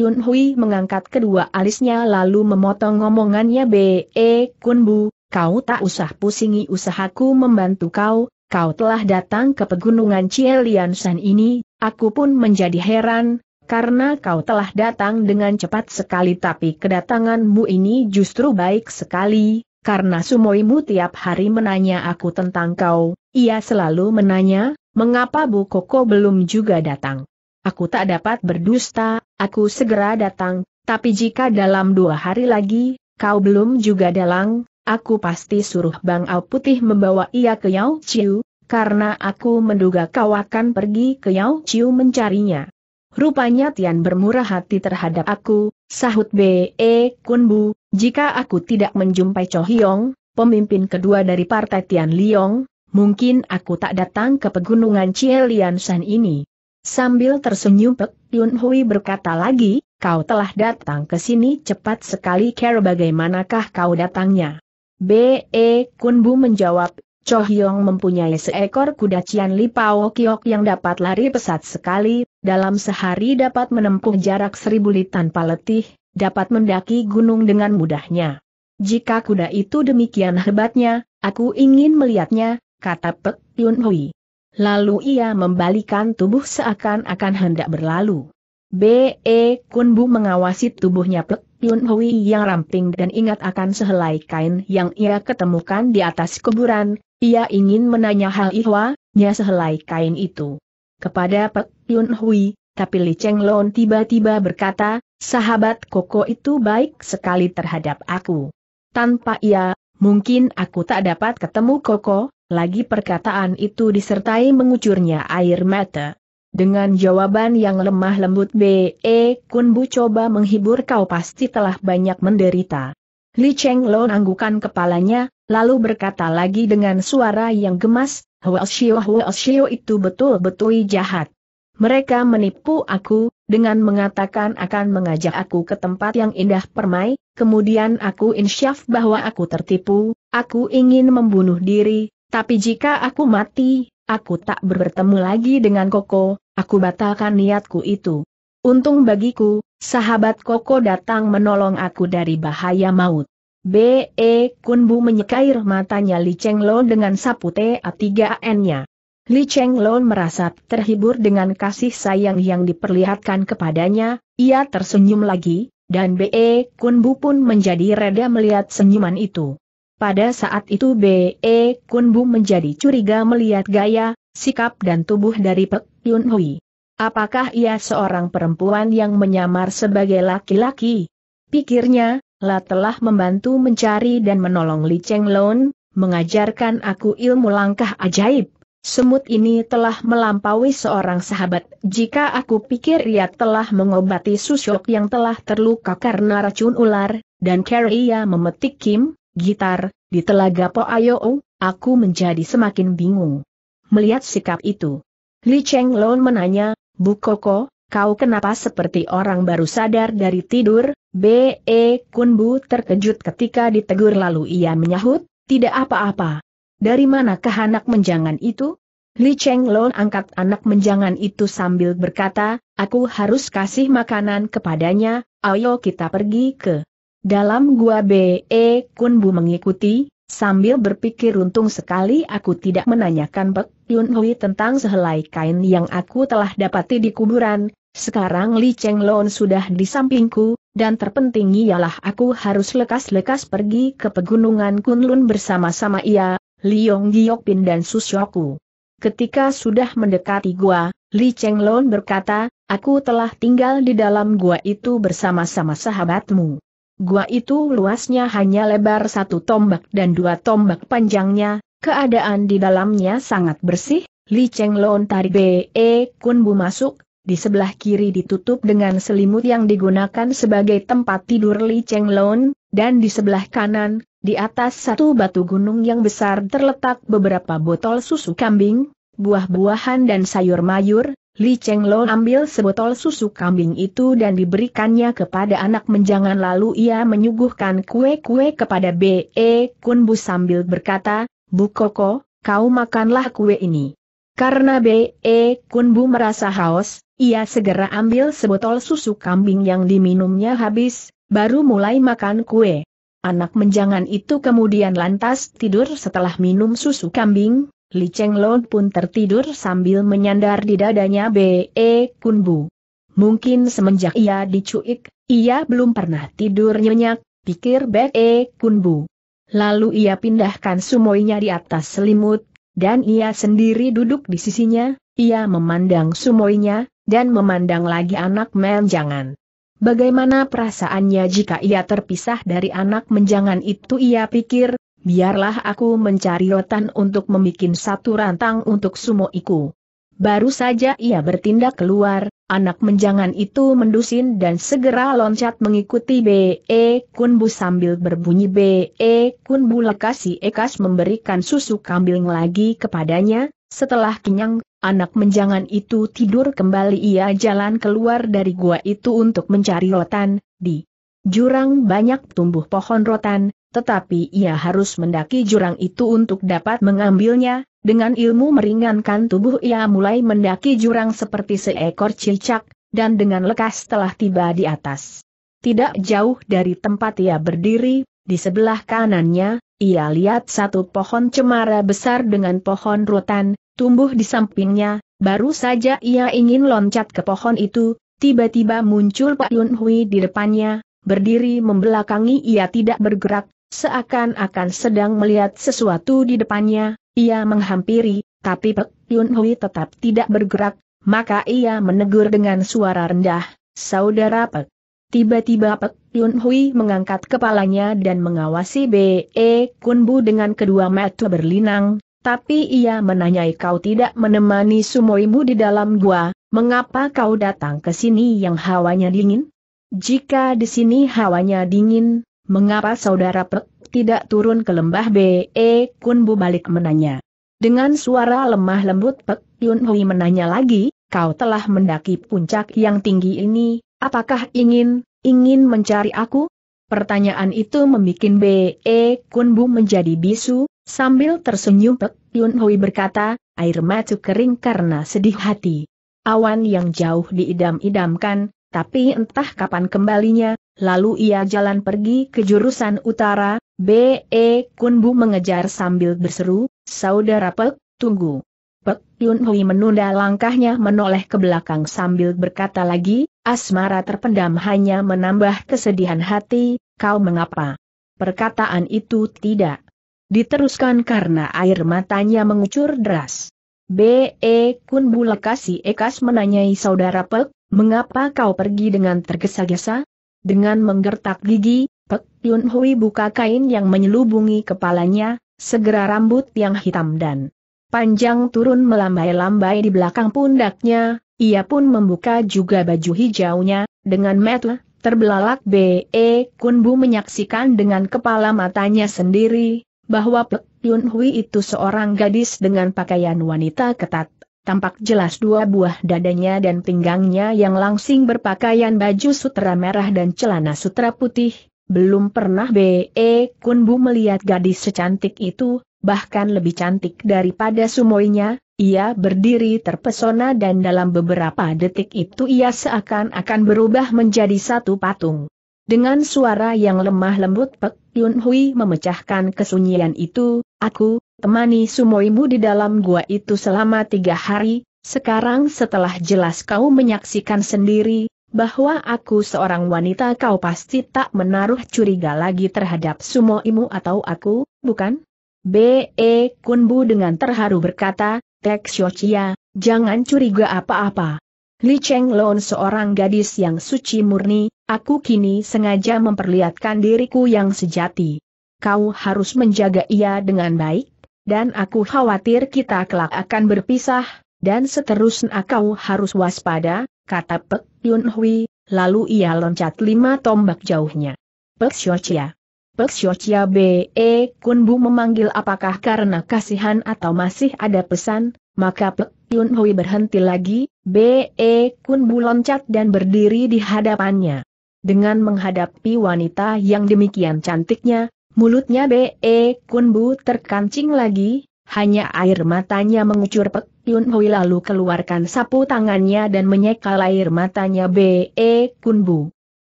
Yun Hui mengangkat kedua alisnya lalu memotong omongannya B.E. E, kun Bu, kau tak usah pusingi usahaku membantu kau, kau telah datang ke pegunungan Cielian San ini, aku pun menjadi heran, karena kau telah datang dengan cepat sekali tapi kedatanganmu ini justru baik sekali, karena sumoimu tiap hari menanya aku tentang kau, ia selalu menanya, mengapa Bu Koko belum juga datang. Aku tak dapat berdusta, aku segera datang, tapi jika dalam dua hari lagi, kau belum juga dalang, aku pasti suruh Bang Au Putih membawa ia ke Yao Chiu, karena aku menduga kau akan pergi ke Yao Chiu mencarinya. Rupanya Tian bermurah hati terhadap aku, sahut B.E. Kun Bu. jika aku tidak menjumpai Cho Hyong, pemimpin kedua dari partai Tian Liong, mungkin aku tak datang ke pegunungan Chielian San ini. Sambil tersenyum Pek Yun Hui berkata lagi, kau telah datang ke sini cepat sekali care bagaimanakah kau datangnya. B.E. E Kunbu menjawab, Cho Hyong mempunyai seekor kuda Cian Li Kiok yang dapat lari pesat sekali, dalam sehari dapat menempuh jarak seribu li tanpa letih, dapat mendaki gunung dengan mudahnya. Jika kuda itu demikian hebatnya, aku ingin melihatnya, kata Pek Yun Hui. Lalu ia membalikan tubuh seakan-akan hendak berlalu. B.E. Kunbu mengawasi tubuhnya Pek Yun Hui yang ramping dan ingat akan sehelai kain yang ia ketemukan di atas kuburan, ia ingin menanya hal ihwa, nya sehelai kain itu. Kepada Pek Yun Hui, tapi Li Cheng Lon tiba-tiba berkata, sahabat Koko itu baik sekali terhadap aku. Tanpa ia, mungkin aku tak dapat ketemu Koko, lagi perkataan itu disertai mengucurnya air mata. Dengan jawaban yang lemah lembut B.E. Kun Bu coba menghibur kau pasti telah banyak menderita. Li Cheng Lo anggukan kepalanya, lalu berkata lagi dengan suara yang gemas, Huo Xiu Huo Xiu itu betul-betul jahat. Mereka menipu aku, dengan mengatakan akan mengajak aku ke tempat yang indah permai, kemudian aku insyaf bahwa aku tertipu, aku ingin membunuh diri, tapi jika aku mati, aku tak bertemu lagi dengan Koko, aku batalkan niatku itu. Untung bagiku, sahabat Koko datang menolong aku dari bahaya maut. B.E. Kunbu menyekair matanya Li Cheng Lo dengan sapu ta3 3 n nya Li Cheng Lo merasa terhibur dengan kasih sayang yang diperlihatkan kepadanya, ia tersenyum lagi, dan B.E. Kunbu pun menjadi reda melihat senyuman itu. Pada saat itu B.E. Kunbu menjadi curiga melihat gaya, sikap dan tubuh dari Pek Yun Hui. Apakah ia seorang perempuan yang menyamar sebagai laki-laki? Pikirnya, La telah membantu mencari dan menolong Li Cheng Lun, mengajarkan aku ilmu langkah ajaib. Semut ini telah melampaui seorang sahabat. Jika aku pikir ia telah mengobati Susyok yang telah terluka karena racun ular, dan Carrie ia memetik Kim, gitar, di telaga po ayo, aku menjadi semakin bingung. Melihat sikap itu, Li Cheng Lon menanya, Bu Koko, kau kenapa seperti orang baru sadar dari tidur? B.E. E Kun Bu terkejut ketika ditegur lalu ia menyahut, tidak apa-apa. Dari manakah anak menjangan itu? Li Cheng Lon angkat anak menjangan itu sambil berkata, aku harus kasih makanan kepadanya, ayo kita pergi ke dalam gua B.E. Kun Bu mengikuti, sambil berpikir untung sekali aku tidak menanyakan Pek Yun Hui tentang sehelai kain yang aku telah dapati di kuburan, sekarang Li Cheng Lon sudah di sampingku, dan terpenting ialah aku harus lekas-lekas pergi ke pegunungan Kunlun bersama-sama ia, Li Yong, Liong Pin dan Susyoku. Ketika sudah mendekati gua, Li Cheng Lon berkata, aku telah tinggal di dalam gua itu bersama-sama sahabatmu. Gua itu luasnya hanya lebar satu tombak dan dua tombak panjangnya, keadaan di dalamnya sangat bersih, Li Cheng Lon tarik B.E. Kun Bu masuk, di sebelah kiri ditutup dengan selimut yang digunakan sebagai tempat tidur Li Cheng Lon, dan di sebelah kanan, di atas satu batu gunung yang besar terletak beberapa botol susu kambing, buah-buahan dan sayur mayur, Li Cheng Lo ambil sebotol susu kambing itu dan diberikannya kepada anak menjangan lalu ia menyuguhkan kue-kue kepada B.E. Kunbu sambil berkata, Bu Koko, kau makanlah kue ini. Karena B.E. Kunbu merasa haus, ia segera ambil sebotol susu kambing yang diminumnya habis, baru mulai makan kue. Anak menjangan itu kemudian lantas tidur setelah minum susu kambing, Li Chenglong pun tertidur sambil menyandar di dadanya B.E. E Kunbu. Mungkin semenjak ia dicuik, ia belum pernah tidur nyenyak, pikir B.E. E Kunbu. Lalu ia pindahkan sumoinya di atas selimut, dan ia sendiri duduk di sisinya, ia memandang sumoinya, dan memandang lagi anak menjangan. Bagaimana perasaannya jika ia terpisah dari anak menjangan itu ia pikir, Biarlah aku mencari rotan untuk membuat satu rantang untuk sumoiku. Baru saja ia bertindak keluar, anak menjangan itu mendusin dan segera loncat mengikuti B.E. Kunbu sambil berbunyi B.E. Kunbu lekasi ekas memberikan susu kambing lagi kepadanya, setelah kenyang, anak menjangan itu tidur kembali ia jalan keluar dari gua itu untuk mencari rotan, di jurang banyak tumbuh pohon rotan, tetapi ia harus mendaki jurang itu untuk dapat mengambilnya, dengan ilmu meringankan tubuh ia mulai mendaki jurang seperti seekor cicak, dan dengan lekas telah tiba di atas. Tidak jauh dari tempat ia berdiri, di sebelah kanannya, ia lihat satu pohon cemara besar dengan pohon rotan, tumbuh di sampingnya, baru saja ia ingin loncat ke pohon itu, tiba-tiba muncul Pak Yun Hui di depannya, berdiri membelakangi ia tidak bergerak, Seakan-akan sedang melihat sesuatu di depannya, ia menghampiri, tapi Pek Yun Hui tetap tidak bergerak, maka ia menegur dengan suara rendah, Saudara Pek. Tiba-tiba Pek Yun Hui mengangkat kepalanya dan mengawasi B.E. E Kunbu dengan kedua mata berlinang, tapi ia menanyai kau tidak menemani sumoimu di dalam gua, mengapa kau datang ke sini yang hawanya dingin? Jika di sini hawanya dingin, mengapa saudara Pek tidak turun ke lembah B.E. Kunbu balik menanya. Dengan suara lemah lembut Pek Yun Hui menanya lagi, kau telah mendaki puncak yang tinggi ini, apakah ingin, ingin mencari aku? Pertanyaan itu membuat B.E. Kunbu menjadi bisu, sambil tersenyum Pek Yun Hui berkata, air mata kering karena sedih hati. Awan yang jauh diidam-idamkan, tapi entah kapan kembalinya, Lalu ia jalan pergi ke jurusan utara, B.E. Kunbu mengejar sambil berseru, Saudara Pek, tunggu. Pek Yun Hui menunda langkahnya menoleh ke belakang sambil berkata lagi, asmara terpendam hanya menambah kesedihan hati, kau mengapa? Perkataan itu tidak diteruskan karena air matanya mengucur deras. B.E. Kunbu lekasi Ekas menanyai saudara Pek, mengapa kau pergi dengan tergesa-gesa? Dengan menggertak gigi, Pek Yun Hui buka kain yang menyelubungi kepalanya, segera rambut yang hitam dan panjang turun melambai-lambai di belakang pundaknya, ia pun membuka juga baju hijaunya, dengan metu, terbelalak B.E. Kun Bu menyaksikan dengan kepala matanya sendiri, bahwa Pek Yun Hui itu seorang gadis dengan pakaian wanita ketat, tampak jelas dua buah dadanya dan pinggangnya yang langsing berpakaian baju sutra merah dan celana sutra putih, belum pernah B.E. Kunbu melihat gadis secantik itu, bahkan lebih cantik daripada sumoinya, ia berdiri terpesona dan dalam beberapa detik itu ia seakan-akan berubah menjadi satu patung. Dengan suara yang lemah lembut Pek Yun Hui memecahkan kesunyian itu, aku, temani sumoimu di dalam gua itu selama tiga hari, sekarang setelah jelas kau menyaksikan sendiri, bahwa aku seorang wanita kau pasti tak menaruh curiga lagi terhadap sumoimu atau aku, bukan? B.E. Kunbu dengan terharu berkata, Tek Xiochia, jangan curiga apa-apa. Li Cheng Lon seorang gadis yang suci murni, aku kini sengaja memperlihatkan diriku yang sejati. Kau harus menjaga ia dengan baik, dan aku khawatir kita kelak akan berpisah, dan seterusnya kau harus waspada, kata Pek Yun Hui, lalu ia loncat lima tombak jauhnya. Pek Xiochia. Pek Xiochia B.E. Kun Bu memanggil apakah karena kasihan atau masih ada pesan, maka Pek Yun Hui berhenti lagi, B.E. Kun Bu loncat dan berdiri di hadapannya. Dengan menghadapi wanita yang demikian cantiknya, Mulutnya B.E. E, Kunbu terkancing lagi, hanya air matanya mengucur pek. Yun Hui lalu keluarkan sapu tangannya dan menyekal air matanya B.E. E, Kunbu.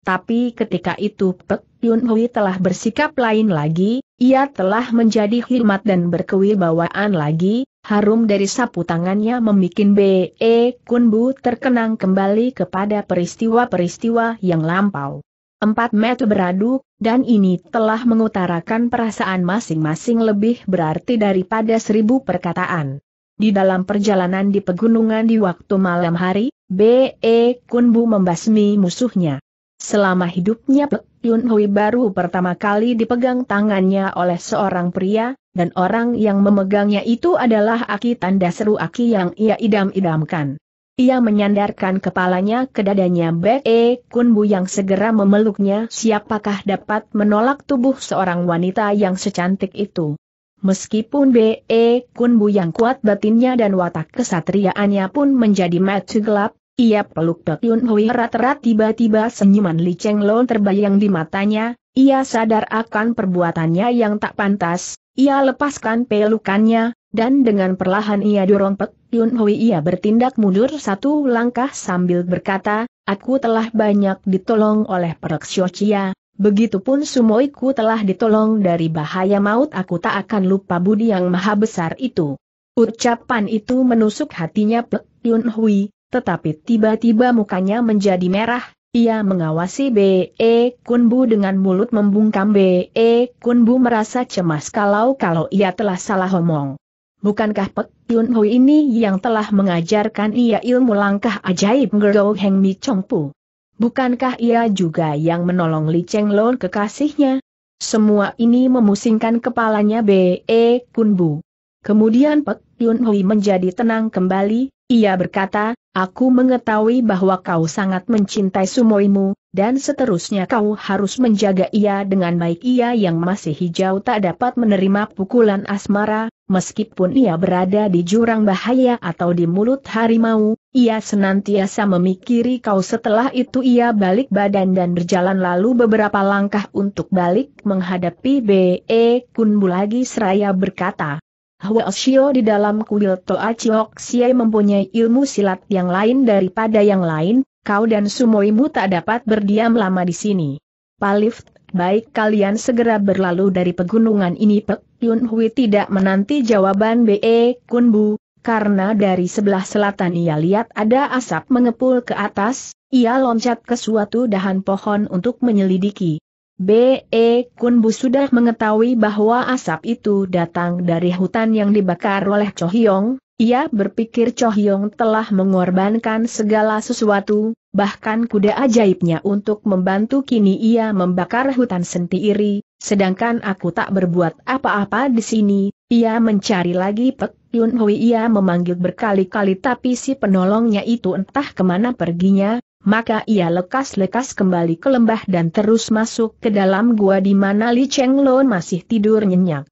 Tapi ketika itu Pek Yun Hui telah bersikap lain lagi, ia telah menjadi hormat dan berkewibawaan lagi, harum dari sapu tangannya memikin B.E. E, Kunbu terkenang kembali kepada peristiwa-peristiwa yang lampau empat mata beradu, dan ini telah mengutarakan perasaan masing-masing lebih berarti daripada seribu perkataan. Di dalam perjalanan di pegunungan di waktu malam hari, B.E. Kunbu membasmi musuhnya. Selama hidupnya Pek Yun Hui baru pertama kali dipegang tangannya oleh seorang pria, dan orang yang memegangnya itu adalah Aki tanda seru Aki yang ia idam-idamkan. Ia menyandarkan kepalanya ke dadanya Be e Kunbu yang segera memeluknya siapakah dapat menolak tubuh seorang wanita yang secantik itu. Meskipun Be e Kunbu yang kuat batinnya dan watak kesatriaannya pun menjadi mati gelap, ia peluk Dok Yun Hui erat-erat tiba-tiba senyuman Li Cheng terbayang di matanya, ia sadar akan perbuatannya yang tak pantas, ia lepaskan pelukannya, dan dengan perlahan ia dorong pek Yun Hui ia bertindak mundur satu langkah sambil berkata, aku telah banyak ditolong oleh Perek Xiochia, begitupun sumoiku telah ditolong dari bahaya maut aku tak akan lupa budi yang maha besar itu. Ucapan itu menusuk hatinya Pek Yun Hui, tetapi tiba-tiba mukanya menjadi merah, ia mengawasi B.E. Kunbu dengan mulut membungkam B.E. Kunbu merasa cemas kalau-kalau ia telah salah omong. Bukankah Pek Yun Hui ini yang telah mengajarkan ia ilmu langkah ajaib Gerou Heng Mi Chong Pu? Bukankah ia juga yang menolong Li Cheng Lon kekasihnya? Semua ini memusingkan kepalanya B.E. Kunbu. Kemudian Pek Yun Hui menjadi tenang kembali, ia berkata, aku mengetahui bahwa kau sangat mencintai sumoimu, dan seterusnya kau harus menjaga ia dengan baik ia yang masih hijau tak dapat menerima pukulan asmara, meskipun ia berada di jurang bahaya atau di mulut harimau, ia senantiasa memikiri kau setelah itu ia balik badan dan berjalan lalu beberapa langkah untuk balik menghadapi B.E. Kunbu lagi seraya berkata, Hua Hwasyo di dalam kuil Toa Chiok Xie mempunyai ilmu silat yang lain daripada yang lain, kau dan sumoimu tak dapat berdiam lama di sini. Palif, baik kalian segera berlalu dari pegunungan ini Pek Yun Hui tidak menanti jawaban B.E. Kun Bu, karena dari sebelah selatan ia lihat ada asap mengepul ke atas, ia loncat ke suatu dahan pohon untuk menyelidiki. B.E. Kunbu sudah mengetahui bahwa asap itu datang dari hutan yang dibakar oleh Chohyong, ia berpikir Chohyong telah mengorbankan segala sesuatu, bahkan kuda ajaibnya untuk membantu kini ia membakar hutan sendiri, sedangkan aku tak berbuat apa-apa di sini, ia mencari lagi Pek Yun Hui ia memanggil berkali-kali tapi si penolongnya itu entah kemana perginya, maka ia lekas-lekas kembali ke lembah dan terus masuk ke dalam gua di mana Li Cheng Lo masih tidur nyenyak.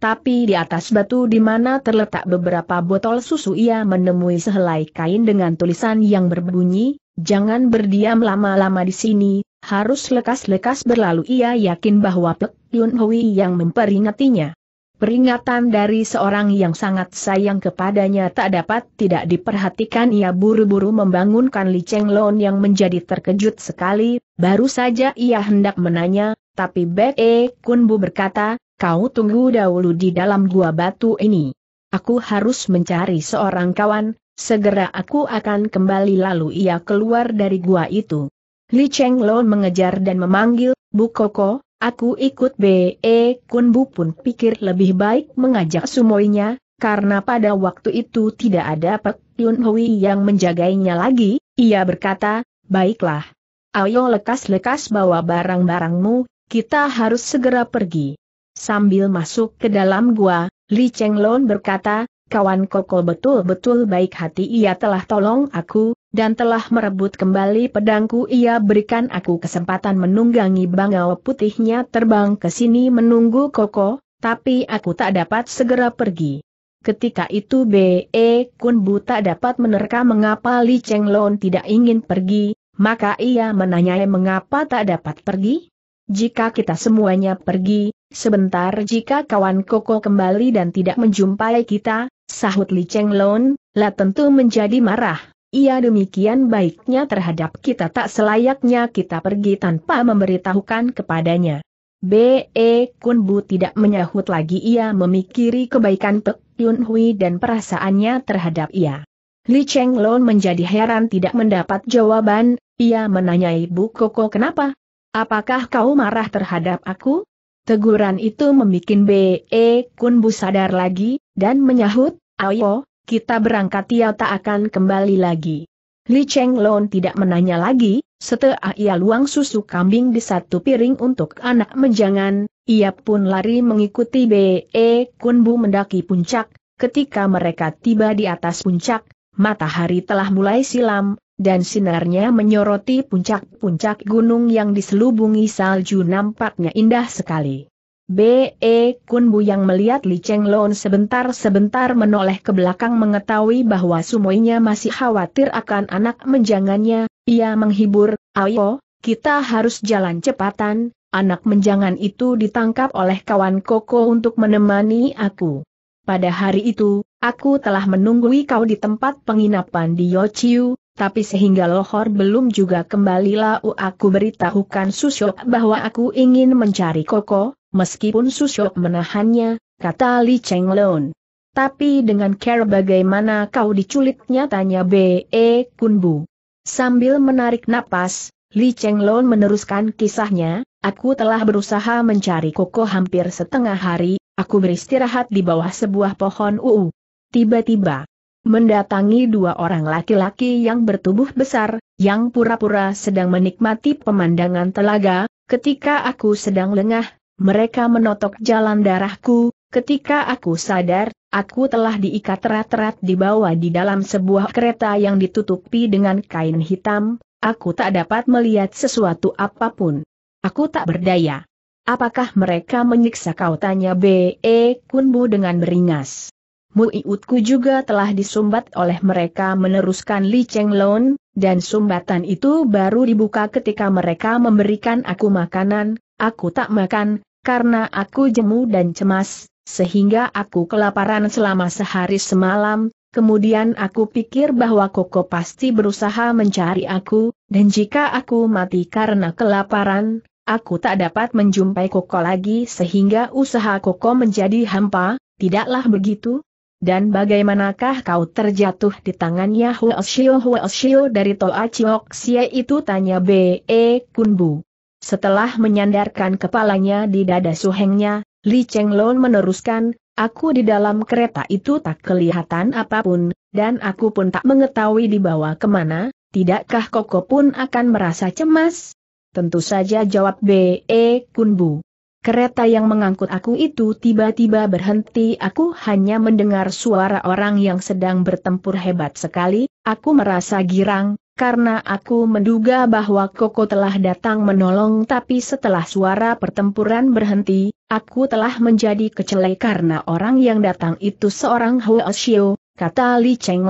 Tapi di atas batu di mana terletak beberapa botol susu ia menemui sehelai kain dengan tulisan yang berbunyi, jangan berdiam lama-lama di sini, harus lekas-lekas berlalu ia yakin bahwa Pek Yun Hui yang memperingatinya. Peringatan dari seorang yang sangat sayang kepadanya tak dapat tidak diperhatikan ia buru-buru membangunkan Li Cheng Lon yang menjadi terkejut sekali, baru saja ia hendak menanya, tapi Bek E Kun Bu berkata, kau tunggu dahulu di dalam gua batu ini. Aku harus mencari seorang kawan, segera aku akan kembali lalu ia keluar dari gua itu. Li Cheng Lon mengejar dan memanggil, Bu Koko, Aku ikut B.E. Kunbu pun pikir lebih baik mengajak sumoinya, karena pada waktu itu tidak ada Pek Yun Hui yang menjaganya lagi, ia berkata, baiklah. Ayo lekas-lekas bawa barang-barangmu, kita harus segera pergi. Sambil masuk ke dalam gua, Li Cheng Lon berkata, kawan Koko betul-betul baik hati ia telah tolong aku, dan telah merebut kembali pedangku ia berikan aku kesempatan menunggangi bangau putihnya terbang ke sini menunggu Koko, tapi aku tak dapat segera pergi. Ketika itu B.E. Kun Bu tak dapat menerka mengapa Li Cheng Lon tidak ingin pergi, maka ia menanyai mengapa tak dapat pergi? Jika kita semuanya pergi, sebentar jika kawan Koko kembali dan tidak menjumpai kita, Sahut Li Cheng Lon, lah tentu menjadi marah. Ia demikian baiknya terhadap kita tak selayaknya kita pergi tanpa memberitahukan kepadanya. B.E. Kun Bu tidak menyahut lagi ia memikiri kebaikan Pek Yun Hui dan perasaannya terhadap ia. Li Cheng Lon menjadi heran tidak mendapat jawaban, ia menanyai Bu Koko kenapa? Apakah kau marah terhadap aku? Teguran itu membuat B.E. Kunbu sadar lagi, dan menyahut, ayo, kita berangkat ia tak akan kembali lagi. Li Cheng Lon tidak menanya lagi, setelah ia luang susu kambing di satu piring untuk anak menjangan, ia pun lari mengikuti B.E. Kunbu mendaki puncak, ketika mereka tiba di atas puncak, matahari telah mulai silam, dan sinarnya menyoroti puncak-puncak gunung yang diselubungi salju nampaknya indah sekali. B.E. Kun yang melihat Li Cheng Lon sebentar-sebentar menoleh ke belakang mengetahui bahwa sumoinya masih khawatir akan anak menjangannya, ia menghibur, ayo, kita harus jalan cepatan, anak menjangan itu ditangkap oleh kawan Koko untuk menemani aku. Pada hari itu, aku telah menunggui kau di tempat penginapan di Yociu, tapi sehingga lohor belum juga kembali lau aku beritahukan Susyok bahwa aku ingin mencari Koko, meskipun Susyok menahannya, kata Li Cheng Lon. Tapi dengan care bagaimana kau diculiknya tanya B.E. Kunbu. Sambil menarik napas, Li Cheng Lon meneruskan kisahnya, aku telah berusaha mencari Koko hampir setengah hari, aku beristirahat di bawah sebuah pohon uu. Tiba-tiba, mendatangi dua orang laki-laki yang bertubuh besar, yang pura-pura sedang menikmati pemandangan telaga, ketika aku sedang lengah, mereka menotok jalan darahku, ketika aku sadar, aku telah diikat rat di dibawa di dalam sebuah kereta yang ditutupi dengan kain hitam, aku tak dapat melihat sesuatu apapun. Aku tak berdaya. Apakah mereka menyiksa kau tanya B.E. Kunbu dengan beringas. Muiutku juga telah disumbat oleh mereka meneruskan Li Cheng Lon, dan sumbatan itu baru dibuka ketika mereka memberikan aku makanan, aku tak makan, karena aku jemu dan cemas, sehingga aku kelaparan selama sehari semalam, kemudian aku pikir bahwa Koko pasti berusaha mencari aku, dan jika aku mati karena kelaparan, aku tak dapat menjumpai Koko lagi sehingga usaha Koko menjadi hampa, tidaklah begitu? Dan bagaimanakah kau terjatuh di tangannya Huoshio Huoshio dari Toa Chiok Xie itu tanya B.E. Kunbu. Setelah menyandarkan kepalanya di dada suhengnya, Li Chenglon meneruskan, aku di dalam kereta itu tak kelihatan apapun, dan aku pun tak mengetahui di bawah kemana, tidakkah Koko pun akan merasa cemas? Tentu saja jawab B.E. Kunbu. Kereta yang mengangkut aku itu tiba-tiba berhenti aku hanya mendengar suara orang yang sedang bertempur hebat sekali, aku merasa girang, karena aku menduga bahwa Koko telah datang menolong tapi setelah suara pertempuran berhenti, aku telah menjadi kecelai karena orang yang datang itu seorang Huasio, kata Li Cheng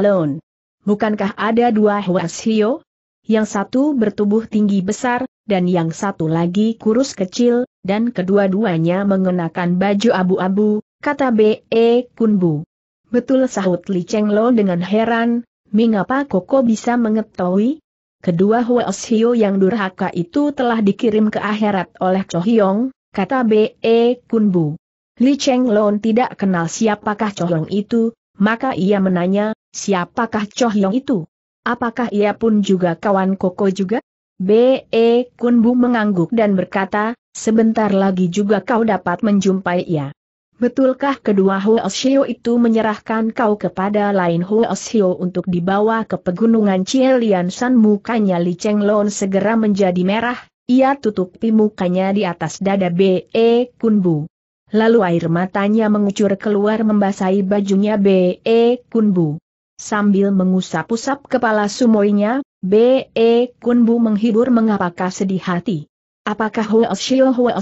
Bukankah ada dua Huasio? Yang satu bertubuh tinggi besar, dan yang satu lagi kurus kecil, dan kedua-duanya mengenakan baju abu-abu, kata B.E. Kunbu. Betul sahut Li Cheng Lo dengan heran, mengapa Koko bisa mengetahui? Kedua Huo Hio yang durhaka itu telah dikirim ke akhirat oleh Cho Hyong, kata B.E. Kunbu. Li Cheng tidak kenal siapakah Cho Hyong itu, maka ia menanya, siapakah Cho Hyong itu? Apakah ia pun juga kawan Koko juga? B.E. Kunbu mengangguk dan berkata, Sebentar lagi juga kau dapat menjumpai ia. Betulkah kedua Huo Huoshio itu menyerahkan kau kepada lain Huo Huoshio untuk dibawa ke pegunungan Cielian? San mukanya Li Cheng Lon segera menjadi merah, ia tutupi mukanya di atas dada B.E. Kunbu. Lalu air matanya mengucur keluar membasahi bajunya B.E. Kunbu. Sambil mengusap-usap kepala sumoinya, B.E. Kunbu menghibur mengapakah sedih hati. Apakah Huo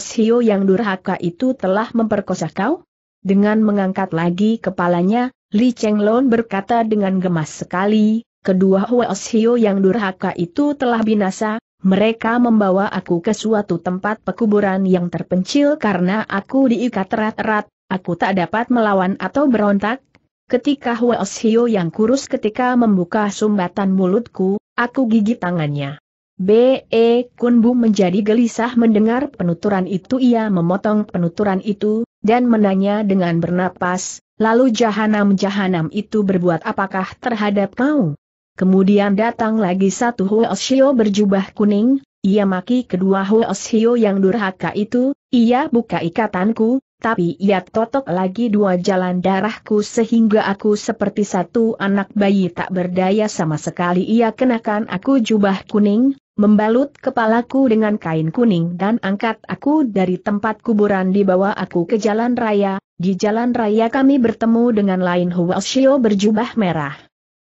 Xiu yang durhaka itu telah memperkosa kau? Dengan mengangkat lagi kepalanya, Li Chenglong berkata dengan gemas sekali, kedua Huo Xiu yang durhaka itu telah binasa, mereka membawa aku ke suatu tempat pekuburan yang terpencil karena aku diikat erat-erat, aku tak dapat melawan atau berontak. Ketika Huo Xiu yang kurus ketika membuka sumbatan mulutku, aku gigit tangannya. B.E. Kunbu menjadi gelisah mendengar penuturan itu ia memotong penuturan itu, dan menanya dengan bernapas, lalu jahanam-jahanam itu berbuat apakah terhadap kau? Kemudian datang lagi satu Hoeshio berjubah kuning, ia maki kedua Hoeshio yang durhaka itu, ia buka ikatanku, tapi ia totok lagi dua jalan darahku sehingga aku seperti satu anak bayi tak berdaya sama sekali ia kenakan aku jubah kuning, membalut kepalaku dengan kain kuning dan angkat aku dari tempat kuburan di bawah aku ke jalan raya, di jalan raya kami bertemu dengan lain Huashio berjubah merah.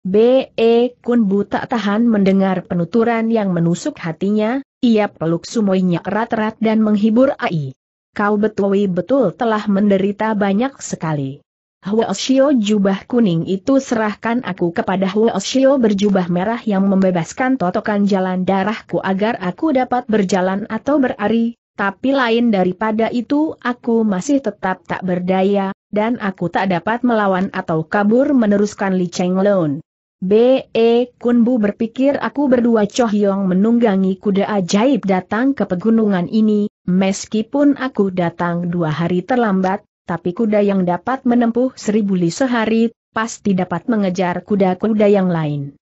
B.E. Kun Bu tak tahan mendengar penuturan yang menusuk hatinya, ia peluk sumoinya erat-erat dan menghibur Ai. Kau betul-betul telah menderita banyak sekali. Oshio jubah kuning itu serahkan aku kepada Oshio berjubah merah yang membebaskan totokan jalan darahku agar aku dapat berjalan atau berari, tapi lain daripada itu aku masih tetap tak berdaya, dan aku tak dapat melawan atau kabur meneruskan Li Cheng Lon. B.E. Kunbu berpikir aku berdua Cho Yong menunggangi kuda ajaib datang ke pegunungan ini, meskipun aku datang dua hari terlambat, tapi kuda yang dapat menempuh seribu li sehari, pasti dapat mengejar kuda-kuda yang lain.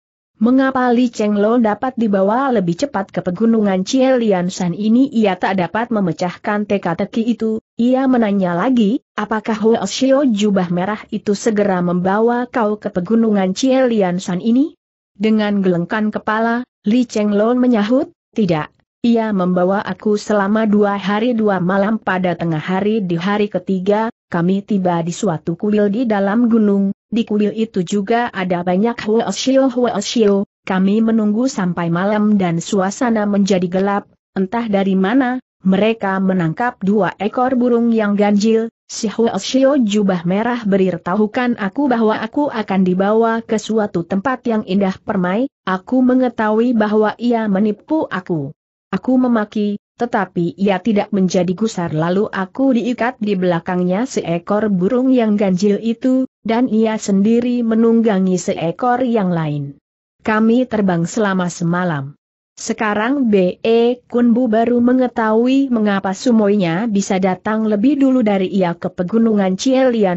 Mengapa Li Cheng Lo dapat dibawa lebih cepat ke pegunungan Chielian San ini ia tak dapat memecahkan teka-teki itu, ia menanya lagi, apakah Huo Shio jubah merah itu segera membawa kau ke pegunungan Chielian San ini? Dengan gelengkan kepala, Li Cheng Lo menyahut, tidak, ia membawa aku selama dua hari dua malam pada tengah hari di hari ketiga, kami tiba di suatu kuil di dalam gunung, di kuil itu juga ada banyak huoshio-huoshio, kami menunggu sampai malam dan suasana menjadi gelap, entah dari mana, mereka menangkap dua ekor burung yang ganjil, si huoshio jubah merah beritahukan aku bahwa aku akan dibawa ke suatu tempat yang indah permai, aku mengetahui bahwa ia menipu aku. Aku memaki, tetapi ia tidak menjadi gusar lalu aku diikat di belakangnya seekor burung yang ganjil itu, dan ia sendiri menunggangi seekor yang lain. Kami terbang selama semalam. Sekarang B.E. Kunbu baru mengetahui mengapa sumoynya bisa datang lebih dulu dari ia ke pegunungan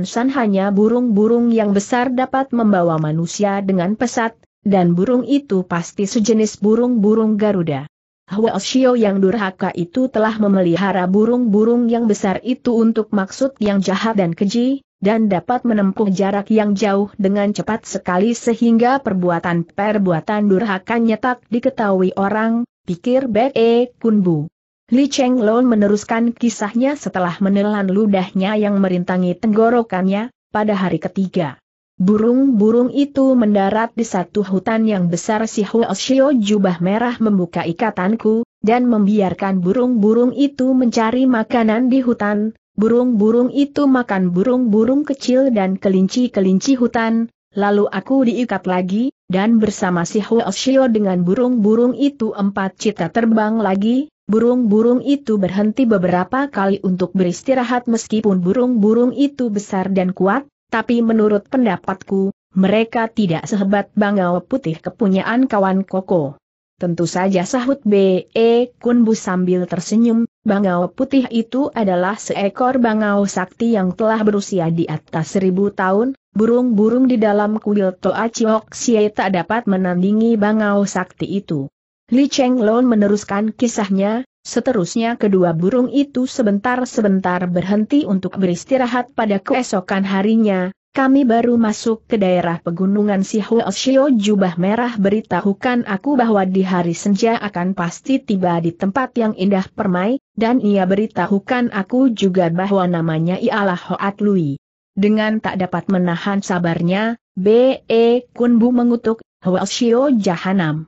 San hanya burung-burung yang besar dapat membawa manusia dengan pesat, dan burung itu pasti sejenis burung-burung Garuda. Hwa Xiao yang durhaka itu telah memelihara burung-burung yang besar itu untuk maksud yang jahat dan keji, dan dapat menempuh jarak yang jauh dengan cepat sekali sehingga perbuatan-perbuatan durhakannya tak diketahui orang, pikir Bek E Kunbu. Li Cheng Lon meneruskan kisahnya setelah menelan ludahnya yang merintangi tenggorokannya, pada hari ketiga. Burung-burung itu mendarat di satu hutan yang besar si Shio jubah merah membuka ikatanku, dan membiarkan burung-burung itu mencari makanan di hutan, burung-burung itu makan burung-burung kecil dan kelinci-kelinci hutan, lalu aku diikat lagi, dan bersama si Shio dengan burung-burung itu empat cita terbang lagi, Burung-burung itu berhenti beberapa kali untuk beristirahat meskipun burung-burung itu besar dan kuat, tapi menurut pendapatku, mereka tidak sehebat bangau putih kepunyaan kawan Koko. Tentu saja sahut B.E. E Kunbu sambil tersenyum, bangau putih itu adalah seekor bangau sakti yang telah berusia di atas seribu tahun, burung-burung di dalam kuil Toa Chiok Xie tak dapat menandingi bangau sakti itu. Li Cheng Lon meneruskan kisahnya, Seterusnya kedua burung itu sebentar-sebentar berhenti untuk beristirahat pada keesokan harinya, kami baru masuk ke daerah pegunungan Sihuoshio Jubah Merah beritahukan aku bahwa di hari senja akan pasti tiba di tempat yang indah permai, dan ia beritahukan aku juga bahwa namanya ialah Hoat Lui. Dengan tak dapat menahan sabarnya, B.E. Kunbu mengutuk, Hoat Jahanam.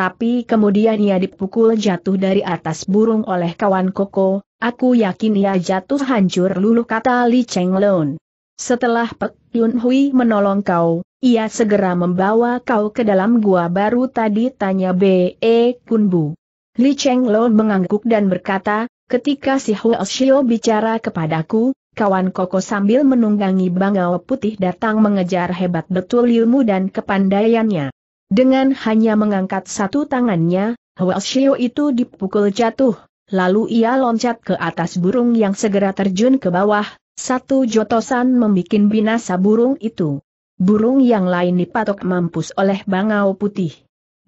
Tapi kemudian ia dipukul jatuh dari atas burung oleh kawan Koko, aku yakin ia jatuh hancur luluh kata Li Cheng Lun. Setelah Pek Yun Hui menolong kau, ia segera membawa kau ke dalam gua baru tadi tanya B.E. Bu. Li Cheng Lun mengangguk dan berkata, ketika si Huo Xiao bicara kepadaku, kawan Koko sambil menunggangi bangau putih datang mengejar hebat betul ilmu dan kepandaiannya. Dengan hanya mengangkat satu tangannya, Huashio itu dipukul jatuh, lalu ia loncat ke atas burung yang segera terjun ke bawah, satu jotosan membuat binasa burung itu. Burung yang lain dipatok mampus oleh bangau putih.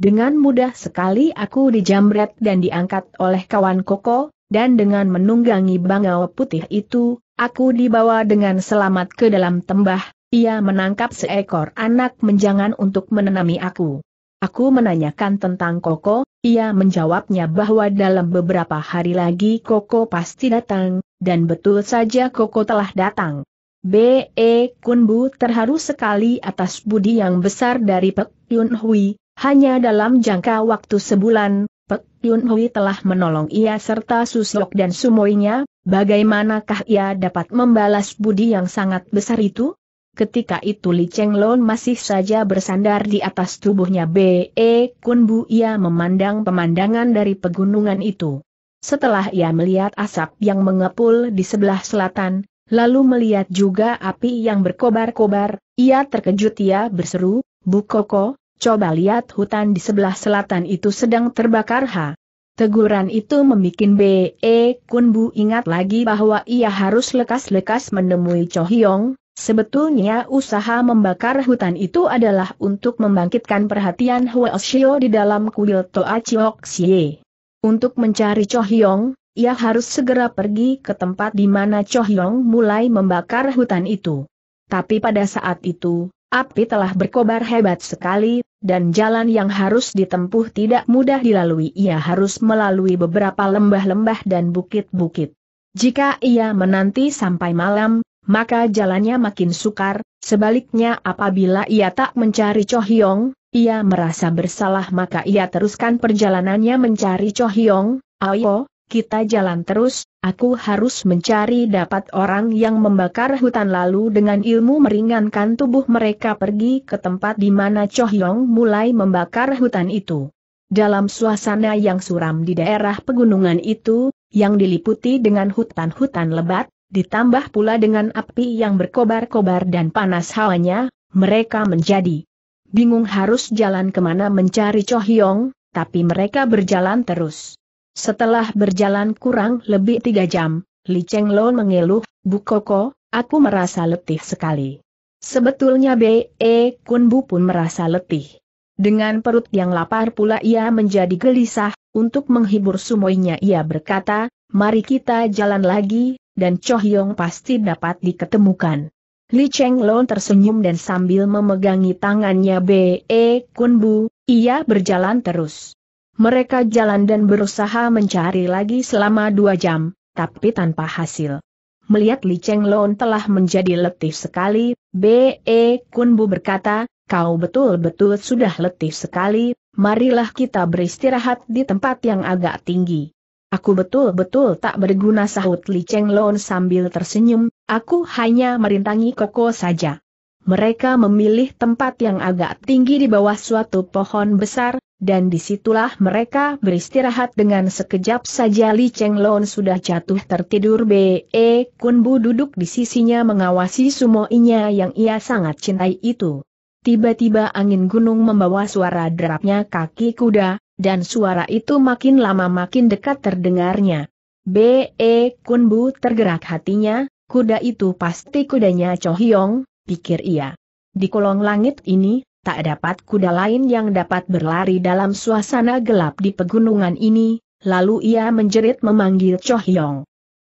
Dengan mudah sekali aku dijamret dan diangkat oleh kawan koko, dan dengan menunggangi bangau putih itu, aku dibawa dengan selamat ke dalam tembah, ia menangkap seekor anak menjangan untuk menenami aku. Aku menanyakan tentang Koko, ia menjawabnya bahwa dalam beberapa hari lagi Koko pasti datang, dan betul saja Koko telah datang. B.E. Kunbu terharu sekali atas budi yang besar dari Pek Yun Hui, hanya dalam jangka waktu sebulan, Pek Yun Hui telah menolong ia serta Susok dan Sumoinya, bagaimanakah ia dapat membalas budi yang sangat besar itu? Ketika itu Li Cheng Lon masih saja bersandar di atas tubuhnya B.E. E Kun Bu ia memandang pemandangan dari pegunungan itu. Setelah ia melihat asap yang mengepul di sebelah selatan, lalu melihat juga api yang berkobar-kobar, ia terkejut ia berseru, Bu Koko, coba lihat hutan di sebelah selatan itu sedang terbakar ha. Teguran itu membuat B.E. E Kun Bu ingat lagi bahwa ia harus lekas-lekas menemui Cho Hyong, Sebetulnya usaha membakar hutan itu adalah untuk membangkitkan perhatian Xiao di dalam kuil Toa Chiok Xie. Untuk mencari Cho Hyong, ia harus segera pergi ke tempat di mana Cho Hyong mulai membakar hutan itu. Tapi pada saat itu, api telah berkobar hebat sekali, dan jalan yang harus ditempuh tidak mudah dilalui. Ia harus melalui beberapa lembah-lembah dan bukit-bukit. Jika ia menanti sampai malam, maka jalannya makin sukar, sebaliknya apabila ia tak mencari Cho Hyong, ia merasa bersalah maka ia teruskan perjalanannya mencari Cho Hyong, ayo, kita jalan terus, aku harus mencari dapat orang yang membakar hutan lalu dengan ilmu meringankan tubuh mereka pergi ke tempat di mana Cho Hyong mulai membakar hutan itu. Dalam suasana yang suram di daerah pegunungan itu, yang diliputi dengan hutan-hutan lebat, Ditambah pula dengan api yang berkobar-kobar dan panas hawanya, mereka menjadi bingung harus jalan kemana mencari Cho Hyong, tapi mereka berjalan terus. Setelah berjalan kurang lebih tiga jam, Li Cheng Lo mengeluh, Bu Koko, aku merasa letih sekali. Sebetulnya B.E. Kun Bu pun merasa letih. Dengan perut yang lapar pula ia menjadi gelisah, untuk menghibur sumoinya ia berkata, mari kita jalan lagi, dan Cho Hyong pasti dapat diketemukan. Li Cheng Lon tersenyum dan sambil memegangi tangannya B.E. E, Kun Bu, ia berjalan terus. Mereka jalan dan berusaha mencari lagi selama dua jam, tapi tanpa hasil. Melihat Li Cheng Lon telah menjadi letih sekali, B.E. E, Kun Bu berkata, kau betul-betul sudah letih sekali, marilah kita beristirahat di tempat yang agak tinggi. Aku betul-betul tak berguna sahut Li Cheng Lon sambil tersenyum, aku hanya merintangi koko saja. Mereka memilih tempat yang agak tinggi di bawah suatu pohon besar, dan disitulah mereka beristirahat dengan sekejap saja Li Cheng Lon sudah jatuh tertidur B.E. Kun Bu duduk di sisinya mengawasi sumoinya yang ia sangat cintai itu. Tiba-tiba angin gunung membawa suara derapnya kaki kuda, dan suara itu makin lama makin dekat terdengarnya. B.E. Kunbu tergerak hatinya, kuda itu pasti kudanya Chohyong, pikir ia. Di kolong langit ini, tak dapat kuda lain yang dapat berlari dalam suasana gelap di pegunungan ini, lalu ia menjerit memanggil Chohyong.